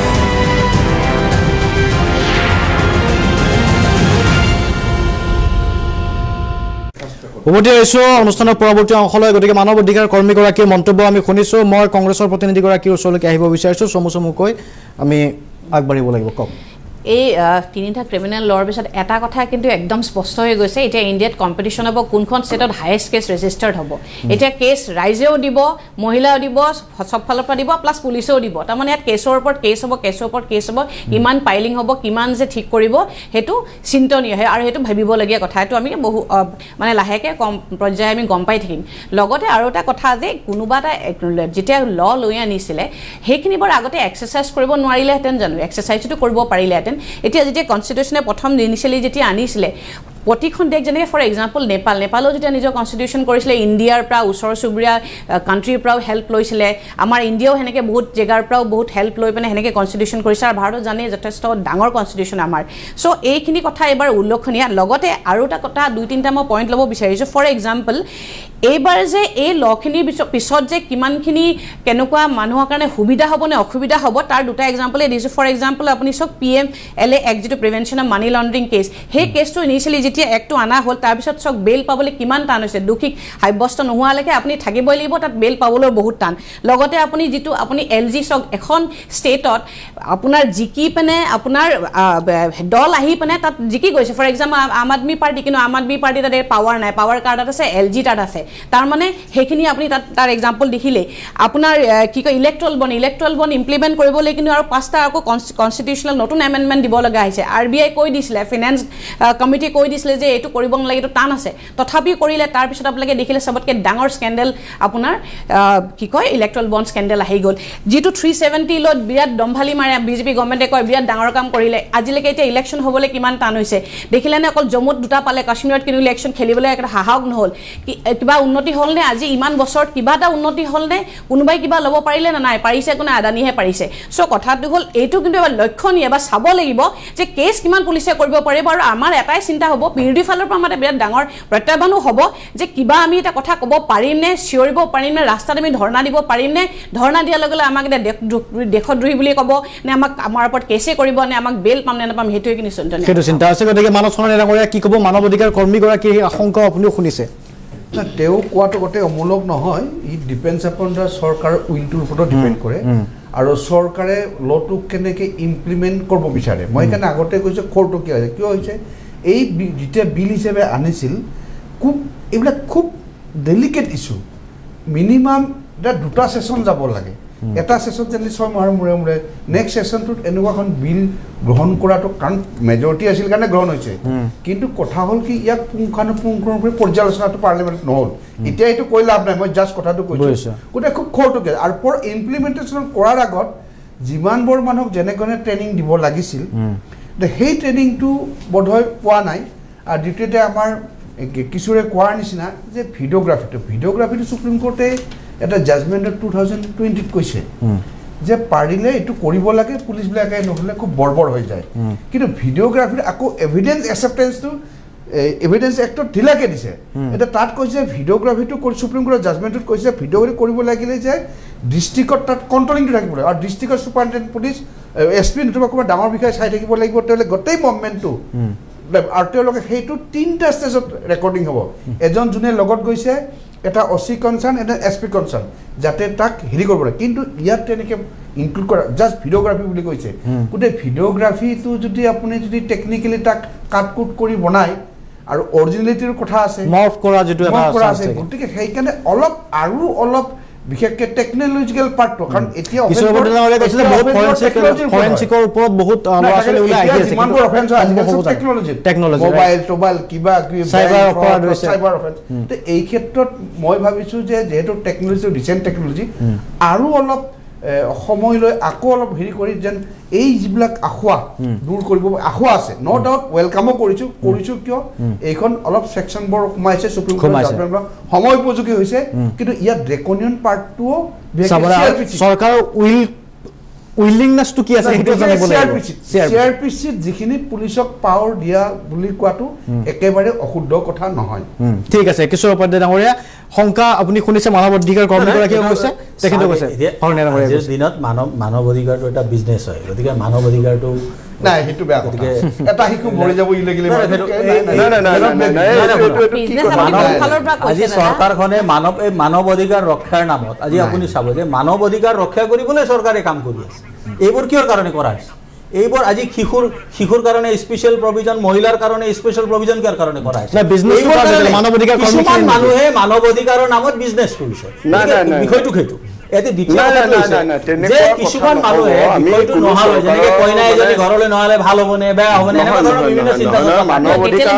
উভতি আহিছোঁ অনুষ্ঠানৰ পৰৱৰ্তী অংশলৈ গতিকে মানৱ অধিকাৰ কৰ্মীগৰাকীৰ মন্তব্য আমি শুনিছোঁ মই কংগ্ৰেছৰ প্ৰতিনিধিগৰাকীৰ ওচৰলৈকে আহিব বিচাৰিছোঁ চমু চমুকৈ আমি আগবাঢ়িব লাগিব কওক এই তিনিটা ক্ৰিমিনেল লৰ পিছত এটা কথা কিন্তু একদম স্পষ্ট হৈ গৈছে এতিয়া ইণ্ডিয়াত কম্পিটিশ্যন হ'ব কোনখন ষ্টেটত হায়েষ্ট কেছ ৰেজিষ্টাৰ্ড হ'ব এতিয়া কেছ ৰাইজেও দিব মহিলাও দিব সবফালৰ পৰা দিব প্লাছ পুলিচেও দিব তাৰমানে ইয়াত কেছৰ ওপৰত কেছ হ'ব কেছৰ ওপৰত কেছ হ'ব কিমান পাইলিং হ'ব কিমান যে ঠিক কৰিব সেইটো চিন্তনীয় হয় আৰু সেইটো ভাবিবলগীয়া কথা সেইটো আমি বহু মানে লাহেকৈ কম পৰ্যায়ে আমি গম পাই থাকিম লগতে আৰু এটা কথা যে কোনোবা এটা যেতিয়া ল লৈ আনিছিলে সেইখিনি বাৰু আগতে এক্সাৰচাইজ কৰিব নোৱাৰিলেহেঁতেন জানো এক্সাৰচাইজটো কৰিব পাৰিলেহেঁতেন এতিয়া যেতিয়া কনষ্টিটিউশ্যনে প্ৰথম ইনিচিয়েলি যেতিয়া আনিছিলে প্ৰতিখন দেশ যেনেকৈ ফৰ এক্সাম্পল নেপাল নেপালেও যেতিয়া নিজৰ কনষ্টিটিউশ্যন কৰিছিলে ইণ্ডিয়াৰ পৰা ওচৰ চুবুৰীয়া কাণ্ট্ৰিৰ পৰাও হেল্প লৈছিলে আমাৰ ইণ্ডিয়াও সেনেকৈ বহুত জেগাৰ পৰাও বহুত হেল্প লৈ পিনে সেনেকৈ কনষ্টিটিউশ্যন কৰিছে আৰু ভাৰতত জানেই যথেষ্ট ডাঙৰ কনষ্টিটিউশ্যন আমাৰ চ' এইখিনি কথা এইবাৰ উল্লেখনীয় লগতে আৰু এটা কথা দুই তিনিটা মই পইণ্ট ল'ব বিচাৰিছোঁ ফৰ এক্সাম্পল এইবাৰ যে এই লখিনিৰ পিছত যে কিমানখিনি কেনেকুৱা মানুহৰ কাৰণে সুবিধা হ'ব নে অসুবিধা হ'ব তাৰ দুটা এক্সাম্পলেই দিছোঁ ফৰ এক্সাম্পল আপুনি চাওক P M L A act যিটো prevention of money laundering case সেই কেছটো ইনিচিয়েলি যেতিয়া একটো আনা হ'ল তাৰপিছত চাওক বেল পাবলৈ কিমান টান হৈছে দোষীক সাব্যস্ত নোহোৱালৈকে আপুনি থাকিবই লাগিব তাত বেল পাবলৈ বহুত টান লগতে আপুনি যিটো আপুনি এল জি চাওক এখন ষ্টেটত আপোনাৰ জিকি পিনে আপোনাৰ দল আহি পিনে তাত জিকি গৈছে ফৰ এক্সাম্পল আম আদমি পাৰ্টি কিন্তু আম আদমি পাৰ্টি তাত পাৱাৰ নাই পাৱাৰ কাৰ্ড তাত আছে এল জি তাত আছে তাৰমানে সেইখিনি আপুনি তাত তাৰ এক্সাম্পল দেখিলেই আপোনাৰ কি কয় ইলেক্ট্ৰেল বন ইলেক্ট্ৰেল বন ইমপ্লিমেণ্ট কৰিবলৈ কিন্তু আৰু পাঁচটা আকৌ কনষ্টিটিউচনেল নতুন এমেণ্ডমেণ্ট দিব লগা হৈছে আৰ বি আই কৈ দিছিলে ফিনেন্স কমিটিয়ে কৈ দিছিলে দেখিছিলে যে এইটো কৰিব নালাগে এইটো টান আছে তথাপিও কৰিলে তাৰপিছত আপোনালোকে দেখিলে চবতকৈ ডাঙৰ স্কেণ্ডেল আপোনাৰ কি কয় ইলেক্ট্ৰল বন স্কেণ্ডেল আহি গ'ল যিটো থ্ৰী ছেভেণ্টি লৈ বিৰাট দম্ভালি মাৰে বিজেপি গভৰ্ণমেণ্টে কয় বিৰাট ডাঙৰ কাম কৰিলে আজিলৈকে এতিয়া ইলেকশ্যন হ'বলৈ কিমান টান হৈছে দেখিলে নে অকল জম্মুত দুটা পালে কাশ্মীৰত কিন্তু ইলেকশ্যন খেলিবলৈ একেটা সাহস নহ'ল কিবা উন্নতি হ'লনে আজি ইমান বছৰত কিবা এটা উন্নতি হ'লনে কোনোবাই কিবা ল'ব পাৰিলে নে নাই পাৰিছে কোনো আদানীহে পাৰিছে চ' কথাটো হ'ল এইটো কিন্তু এবাৰ লক্ষণীয় এবাৰ চাব লাগিব যে কেছ কিমান পুলিচে কৰিব পাৰিব আৰু আমাৰ এটাই চিন্তা হ'ব বিৰোধী ফালৰ পৰা আমাৰ বিৰাট ডাঙৰ প্ৰত্যাহ্বানো হ'ব যে কিবা আমি এটা কথা ক'ব পাৰিমনে চিঞৰিব পাৰিমনে ৰাস্তাত আমি ধৰ্ণা দিব পাৰিমনে ধৰ্ণা দিয়াৰ লগে লগে আমাক এতিয়া দেশদ্ৰোহী বুলি ক'ব নে আমাক আমাৰ ওপৰত কেচে কৰিব নে আমাক বেল পাম নে নাপাম সেইটোৱে কিন্তু চিন্তা সেইটো চিন্তা আছে গতিকে মানৱ চৰণ ডাঙৰীয়া কি ক'ব মানৱ অধিকাৰ কৰ্মীগৰাকীৰ সেই আশংকা আপুনিও শুনিছে তেওঁ কোৱাটো গোটেই অমূলক নহয় ই ডিপেণ্ডছ আপন দ্য চৰকাৰৰ উইলটোৰ ওপৰত ডিপেণ্ড কৰে আৰু চৰকাৰে ল'টোক কেনেকৈ ইমপ্লিমেণ্ট কৰিব বিচাৰে মই সেইকাৰণে আগতে কৈছোঁ খৰটো কিয় হৈছে কিয় হৈছে এই যেতিয়া বিল হিচাপে আনিছিল খুব এইবিলাক খুব ডেলিকেট ইছ্যু মিনিমাম এতিয়া দুটা ছেশ্যন যাব লাগে এটা ছেশ্যন যেন ছয় মাহৰ মূৰে মূৰে নেক্সট ছেশ্যনটোত এনেকুৱা এখন বিল গ্ৰহণ কৰাটো কাৰণ মেজৰিটি আছিল কাৰণে গ্ৰহণ হৈছে কিন্তু কথা হ'ল কি ইয়াক পুংখানুপুংখ পৰ্যালোচনাটো পাৰ্লিয়ামেণ্ট নহ'ল এতিয়া এইটো কৈ লাভ নাই মই জাষ্ট কথাটো কৈছোঁ গতিকে খুব খৰটোকে আৰু ইমপ্লিমেণ্টেশ্যন কৰাৰ আগত যিমানবোৰ মানুহক যেনেকৈ ট্ৰেইনিং দিব লাগিছিল সেই ট্ৰেইনিংটো বোধহয় পোৱা নাই আৰু দ্বিতীয়তে আমাৰ কিছুৰে কোৱাৰ নিচিনা যে ভিডিঅ'গ্ৰাফীটো ভিডিঅ'গ্ৰাফীটো চুপ্ৰিম কৰ্টে এটা জাজমেণ্টত টু থাউজেণ্ড টুৱেণ্টিত কৈছে যে পাৰিলে এইটো কৰিব লাগে পুলিচবিলাকে নহ'লে খুব বৰ্বৰ হৈ যায় কিন্তু ভিডিঅ'গ্ৰাফীৰ আকৌ এভিডেঞ্চ এক্সেপ্টেঞ্চটো এভিডেঞ্চ এক্টত ঢিলাকে দিছে এতিয়া তাত কৈছে ভিডিঅ'গ্ৰাফীটো চুপ্ৰিম কোৰ্টৰ জাজমেণ্টত কৈছে ভিডিঅ'গ্ৰাফী কৰিব লাগিলে যে ডিষ্ট্ৰিক্টত তাত কণ্ট্ৰলিংটো থাকিব লাগে আৰু ডিষ্ট্ৰিক্টৰ ছুপাৰিণ্টেণ্ডেণ্ট পুলিচ এছ পি নতুবা কোনোবা ডাঙৰ বিষয়ে চাই থাকিব লাগিব তেওঁলোকে গোটেই মুভমেণ্টটো আৰু তেওঁলোকে সেইটো তিনিটা ষ্টেজত ৰেকৰ্ডিং হ'ব এজন যোনে লগত গৈছে এটা অ চি কনচাৰ্ণ এটা এছ পি কনচাৰ্ণ যাতে তাক হেৰি কৰিব লাগে কিন্তু ইয়াত তেনেকৈ ইনক্লুড কৰা জাষ্ট ভিডিঅ'গ্ৰাফী বুলি কৈছে গোটেই ভিডিঅ'গ্ৰাফীটো যদি আপুনি যদি টেকনিকেলি তাক কাট কুট কৰি বনায় আৰু অৰিজিনেলিটিৰ কথা আছে গতিকে সেইকাৰণে অলপ আৰু অলপ বিশেষকে টেকনলজিকেল পাৰ্টটো কাৰণ এতিয়া ফৰেঞ্চিকৰ ওপৰত বহুত মোবাইল টোবাইল কিবা কিবি এই ক্ষেত্ৰত মই ভাবিছো যে যিহেতু টেকনলজি ৰিচেণ্ট টেকনলজি আৰু অলপ সময় লৈ আকৌ অলপ হেৰি কৰি যেন এই যিবিলাক আখোৱা দূৰ কৰিব আখোৱা আছে ন ডাউট ৱেলকামো কৰিছো কৰিছো কিয় এইখন অলপ ছেকশ্যন বৰ সোমাইছে চুপ্ৰিম কোৰ্টৰ সময় উপযোগী হৈছে কিন্তু ইয়াত ড্ৰেকনিয়ন পাৰ্টটোও চৰকাৰৰ উইল উইলিংনেছটো কি আছে সেইটো জানিব লাগিব সিআৰপিসিত যিখিনি পুলিশক পাওয়াৰ দিয়া বুলি কোৱাটো একেবাৰে অশুদ্ধ কথা নহয় ঠিক আছে কিশোৰ উপাধ্যায় ডাঙৰীয়া শংকা আপুনি শুনিছে মানৱ অধিকাৰ কৰ্মী গৰাকীয়ে কৈছে তেখেতে কৈছে দিনত মানৱ মানৱ অধিকাৰটো এটা বিজনেছ হয় গতিকে মানৱ অধিকাৰটো নাই হেতু বেয়া কথা এটা হিকু মরি যাব ইলেগেলি নাই নাই নাই নাই আজি সরকারখনে মানব এই মানব অধিকার রক্ষার নামত আজি আপুনি সাব যে মানব অধিকার রক্ষা করিবলে সরকারে কাম করি আছে এইবোৰ কিহৰ কাৰণে কৰা আছে এইবোৰ আজি শিশুৰ শিশুৰ কাৰণে স্পেচিয়েল প্ৰভিজন মহিলাৰ কাৰণে স্পেচিয়েল প্ৰভিজন কিয়াৰ কাৰণে কৰা হৈছে কিছুমান মানুহে মানৱ অধিকাৰৰ নামত বিজনেছ কৰিছে বিষয়টো সেইটো এতিয়া দ্বিতীয় কথাটো হৈছে যে কিছুমান মানুহে বিষয়টো নহালে যেনেকে কইনা এজনী ঘৰলৈ নহালে ভাল হব নে বেয়া হব নে এনেকুৱা ধৰণৰ বিভিন্ন চিন্তা মানৱ অধিকাৰ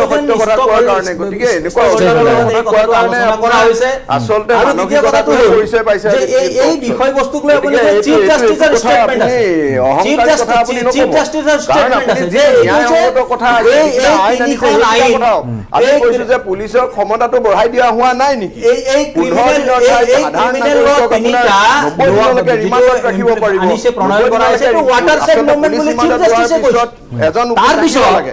যে পুলিচৰ ক্ষমতাটো বঢ়াই দিয়া হোৱা নাই নেকি এজন তাৰ পিছত লাগে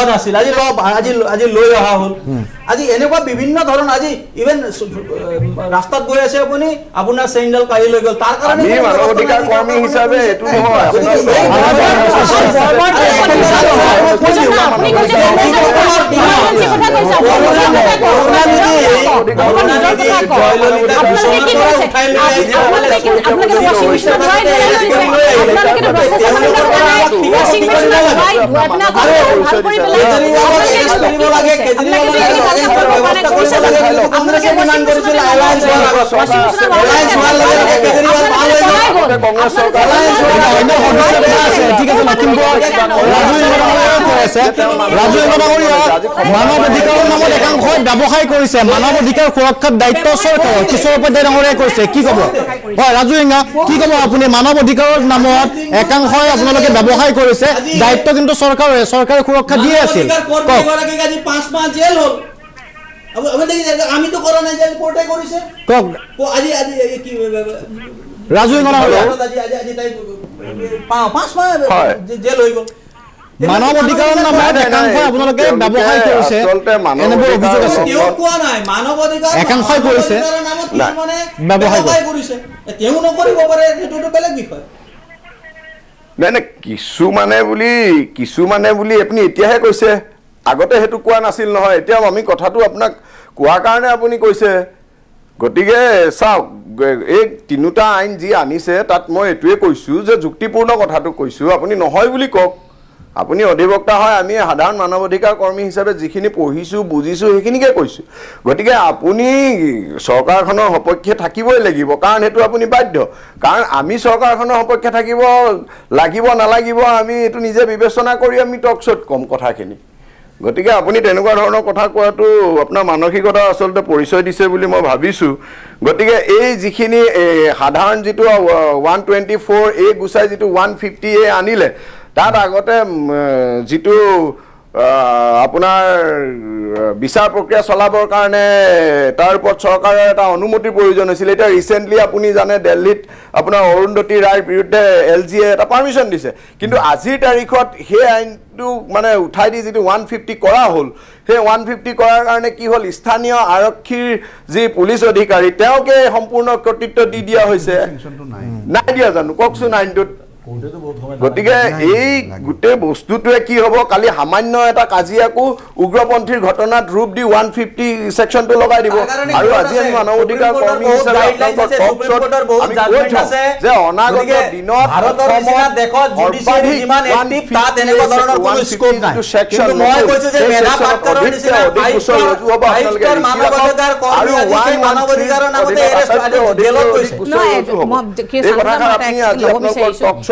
নাছিল আজি লব আজি আজি লৈ অহা হল আজি এনেকুৱা বিভিন্ন ধৰণ আজি ইভেন ৰাস্তাত গৈ আছে আপুনি আপোনাৰ চেইনডাল কাঢ়ি লৈ গ'ল তাৰ কাৰণে মানৱ অধিকাৰৰ নামত একাংশ ব্যৱসায় কৰিছে মানৱ অধিকাৰ সুৰক্ষাৰ দায়িত্ব চৰকাৰৰ কিশোৰ উপাধ্যায় ডাঙৰীয়া কৈছে কি কব হয় ৰাজু এঙা কি কব আপুনি মানৱ অধিকাৰৰ নামত একাংশই আপোনালোকে ব্যৱসায় কৰিছে দায়িত্ব কিন্তু চৰকাৰৰে চৰকাৰে সুৰক্ষা দিয়ে আছিল কওক কিছুমানে বুলি কিছুমানে বুলি আপুনি এতিয়াহে কৈছে আগতে সেইটো কোৱা নাছিল নহয় এতিয়া আমি কথাটো আপোনাক কোৱাৰ কাৰণে আপুনি কৈছে গতিকে চাওক এই তিনিওটা আইন যি আনিছে তাত মই এইটোৱে কৈছোঁ যে যুক্তিপূৰ্ণ কথাটো কৈছোঁ আপুনি নহয় বুলি কওক আপুনি অধিবক্তা হয় আমি সাধাৰণ মানৱ অধিকাৰ কৰ্মী হিচাপে যিখিনি পঢ়িছোঁ বুজিছোঁ সেইখিনিকে কৈছোঁ গতিকে আপুনি চৰকাৰখনৰ সপক্ষে থাকিবই লাগিব কাৰণ সেইটো আপুনি বাধ্য কাৰণ আমি চৰকাৰখনৰ সপক্ষে থাকিব লাগিব নালাগিব আমি এইটো নিজে বিবেচনা কৰি আমি টক শ্ব'ত ক'ম কথাখিনি গতিকে আপুনি তেনেকুৱা ধৰণৰ কথা কোৱাটো আপোনাৰ মানসিকতা আচলতে পৰিচয় দিছে বুলি মই ভাবিছোঁ গতিকে এই যিখিনি সাধাৰণ যিটো ওৱান টুৱেণ্টি ফ'ৰ এ গুচাই যিটো ওৱান ফিফটি এ আনিলে তাত আগতে যিটো আপোনাৰ বিচাৰ প্ৰক্ৰিয়া চলাবৰ কাৰণে তাৰ ওপৰত চৰকাৰৰ এটা অনুমতিৰ প্ৰয়োজন হৈছিল এতিয়া ৰিচেণ্টলি আপুনি জানে দিল্লীত আপোনাৰ অৰুন্ধতী ৰায়ৰ বিৰুদ্ধে এল জিয়ে এটা পাৰ্মিশ্যন দিছে কিন্তু আজিৰ তাৰিখত সেই আইনটো মানে উঠাই দি যিটো ওৱান ফিফটি কৰা হ'ল সেই ওৱান ফিফটি কৰাৰ কাৰণে কি হ'ল স্থানীয় আৰক্ষীৰ যি পুলিচ অধিকাৰী তেওঁকে সম্পূৰ্ণ কৰ্তৃত্ব দি দিয়া হৈছে নাই দিয়া জানো কওকচোন আইনটোত গতিকে এই গোটেই বস্তুটোৱে কি হ'ব কালি সামান্য এটা কাজিয়াকো উগ্ৰপন্থীৰ ঘটনাত ৰূপ দি ওৱান ফিফটি ছেকশ্যনটো লগাই দিব আৰু আজি আমি মানৱ অধিকাৰ কৰ্মী হিচাপে অনাগত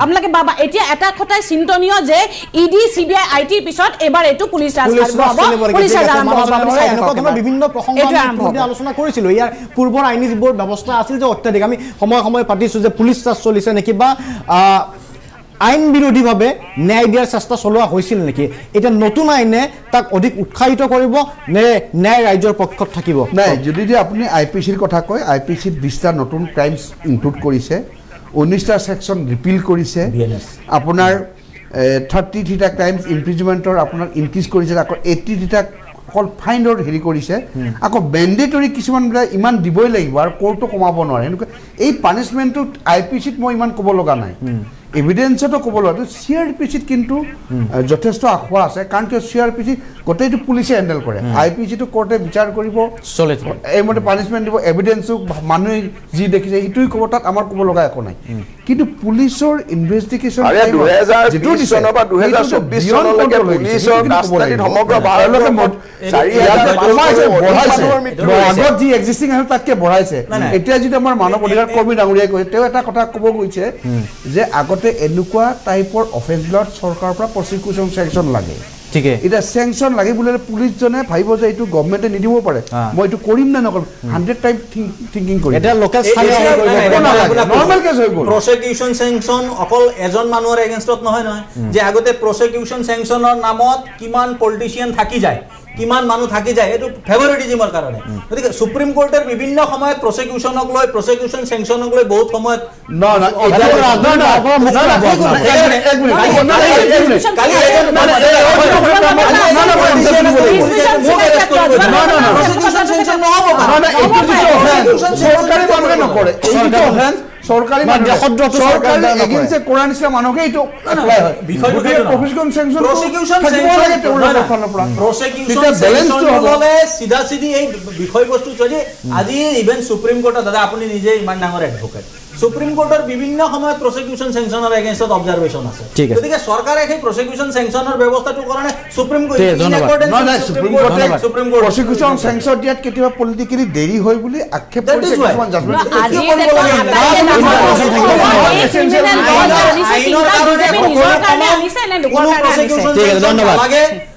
আপোনালোকে বাবা এতিয়া এটা কথাই চিন্তনীয় যে E D C B I I টিৰ পিছত এইবাৰ এইটো পুলিচ বিভিন্ন আলোচনা কৰিছিলোঁ ইয়াৰ পূৰ্বৰ আইনী যিবোৰ ব্যৱস্থা আছিল যে অত্যাধিক আমি সময়ে সময়ে পাতিছোঁ যে পুলিচ চাৰ্জ চলিছে নেকি বা আইনবিৰোধীভাৱে ন্যায় দিয়াৰ চেষ্টা চলোৱা হৈছিল নেকি এতিয়া নতুন আইনে তাক অধিক উৎসাহিত কৰিব নে ন্যায় ৰাইজৰ পক্ষত থাকিব নাই যদি যে আপুনি আই পি চিৰ কথা কয় আই পি চিত বিছটা নতুন ক্ৰাইমছ ইনক্লুড কৰিছে ঊনৈছটা ছেকশ্যন ৰিপিল কৰিছে আপোনাৰ থাৰ্টি থ্ৰীটা ক্ৰাইমছ ইম্প্ৰিজমেণ্টৰ আপোনাৰ ইনক্ৰিজ কৰিছে আকৌ এইটি থ্ৰীটাক অকল ফাইনৰ হেৰি কৰিছে আকৌ মেণ্ডেটৰী কিছুমানবিলাক ইমান দিবই লাগিব আৰু ক'ৰ্টো কমাব নোৱাৰে এনেকুৱা এই পানিছমেণ্টটোত আই পি চিত মই ইমান ক'ব লগা নাই এভিডেন্সতো ক'ব লাগে চি আৰ পি চিত কিন্তু যথেষ্ট আখোৱা আছে কাৰণ কিয় চি আৰ পি চি গোটেইটো পুলিচে হেণ্ডেল কৰে আই পি চিটো কৰ্টে বিচাৰ কৰিব এইমতে পানিছমেণ্ট দিব এভিডেঞ্চো মানুহে যি দেখিছে সেইটোৱে ক'ব তাত আমাৰ ক'ব লগা একো নাই কিন্তু পুলিচৰ ইনভেষ্টিগেশ্যন আগত যি এক্সিষ্টিং বঢ়াইছে এতিয়া যিটো আমাৰ মানৱ অধিকাৰ কৰ্মী ডাঙৰীয়াই কৈছে তেওঁ এটা কথা ক'ব গৈছে যে আগতে আচলতে এনেকুৱা টাইপৰ অফেন্সবিলাকত চৰকাৰৰ পৰা প্ৰচিকিউশ্যন চেংচন লাগে নিদিব পাৰে মই কৰিম নে নকৰিম হাণ্ড্ৰেড টাইম থিংকিং কৰিম এটা চেংচন অকল এজন মানুহৰ এগেইনষ্টত আগতে প্ৰচিকিউশ্যন চেংচনৰ নামত কিমান পলিটিচিয়ান থাকি যায় কিমান মানুহ থাকি যায় এইটো ফেভৰিটিজিমৰ কাৰণে গতিকে সুপ্ৰিম কোৰ্টে বিভিন্ন সময়ত প্ৰচিকিউশ্যনক লৈ প্ৰচিকিউশ্যন চেংচনক লৈ বহুত সময়ত চৰকাৰী মানুহে নকৰে আজি ইভেন সুপ্ৰিম কোৰ্টৰ দাদা আপুনি নিজে ইমান ডাঙৰ এডভকেট সুপ্ৰিম কোৰ্টৰ বিভিন্ন সময়ত প্ৰচিকিউচন চেংচনৰ এগেইনষ্টত অবজাৰ্ভেশ্যন আছে ঠিক আছে গতিকে চৰকাৰে সেই প্ৰচিকিউচন চেংচনৰ ব্যৱস্থাটোৰ কাৰণে সুপ্ৰিম কোৰ্টে প্ৰচিকিউচন চেংচন দিয়াত কেতিয়াবা পলিটিকেলি দেৰি হয় বুলি আক্ষেপ ধন্যবাদ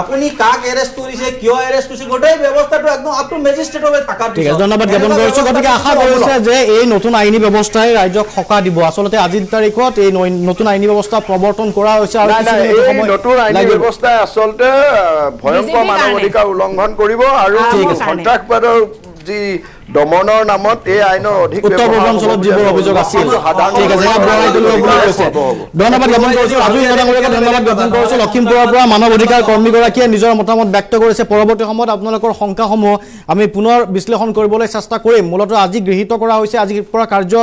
আপুনি কাক এৰেস্ট কৰিছে কিয় এৰেস্ট কৰিছে গোটেই ব্যৱস্থাটো একদম আপ টু ম্যাজিস্ট্ৰেট হবে ঠিক আছে ধন্যবাদ জ্ঞাপন কৰিছো গতিকে আশা কৰিছে যে এই নতুন আইনী ব্যৱস্থাই ৰাজ্যক সকা দিব আচলতে আজিৰ তাৰিখত এই নতুন আইনী ব্যৱস্থা প্ৰৱৰ্তন কৰা হৈছে আৰু নতুন আইনী ব্যৱস্থাই আসলে ভয়ংকৰ মানৱ অধিকাৰ উলংঘন কৰিব আৰু সন্ত্ৰাসবাদৰ যি দমনৰ নামত এই আইনৰ অধিক উত্তৰ পূৰ্বাঞ্চলত যিবোৰ অভিযোগ আছিল ঠিক আছে ধন্যবাদ জ্ঞাপন কৰিছোঁ আজি ইয়াৰ ধন্যবাদ জ্ঞাপন কৰিছোঁ লখিমপুৰৰ পৰা মানৱ অধিকাৰ কৰ্মীগৰাকীয়ে নিজৰ মতামত ব্যক্ত কৰিছে পৰৱৰ্তী সময়ত আপোনালোকৰ শংকাসমূহ আমি পুনৰ বিশ্লেষণ কৰিবলৈ চেষ্টা কৰিম মূলতঃ আজি গৃহীত কৰা হৈছে আজিৰ পৰা কাৰ্য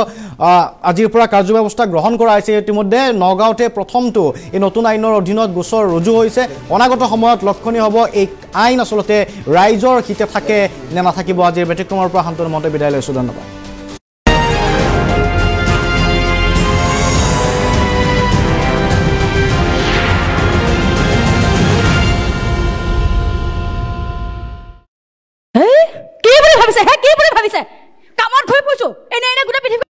আজিৰ পৰা কাৰ্যব্যৱস্থা গ্ৰহণ কৰা হৈছে ইতিমধ্যে নগাঁৱতে প্ৰথমটো এই নতুন আইনৰ অধীনত গোচৰ ৰুজু হৈছে অনাগত সময়ত লক্ষণীয় হ'ব এই আইন আচলতে ৰাইজৰ হিতে থাকে নে নাথাকিব আজিৰ ব্যতিক্ৰমৰ পৰা মহান্তর মতে বিদায় লৈছোঁ ধন্যবাদ হ্যাঁ? কি বুলি ভাবিছে হে কি বুলি ভাবিছে কামত ঘূৰি ফুৰিছোঁ এনে এনে গোটা পৃথিৱী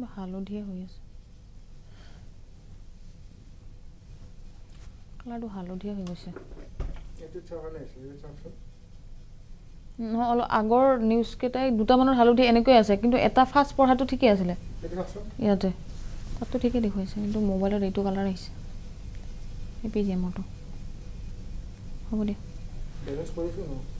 কিবা হালধিয়ে হৈ আছে কালাৰটো হালধীয়া হৈ গৈছে নহয় অলপ আগৰ নিউজ কেইটাই দুটামানৰ হালধি এনেকৈ আছে কিন্তু এটা ফাৰ্ষ্ট পঢ়াটো ঠিকে আছিলে ইয়াতে তাতটো ঠিকে দেখুৱাইছে কিন্তু মোবাইলত এইটো কালাৰ আহিছে এই পি জি এমৰটো হ'ব দিয়া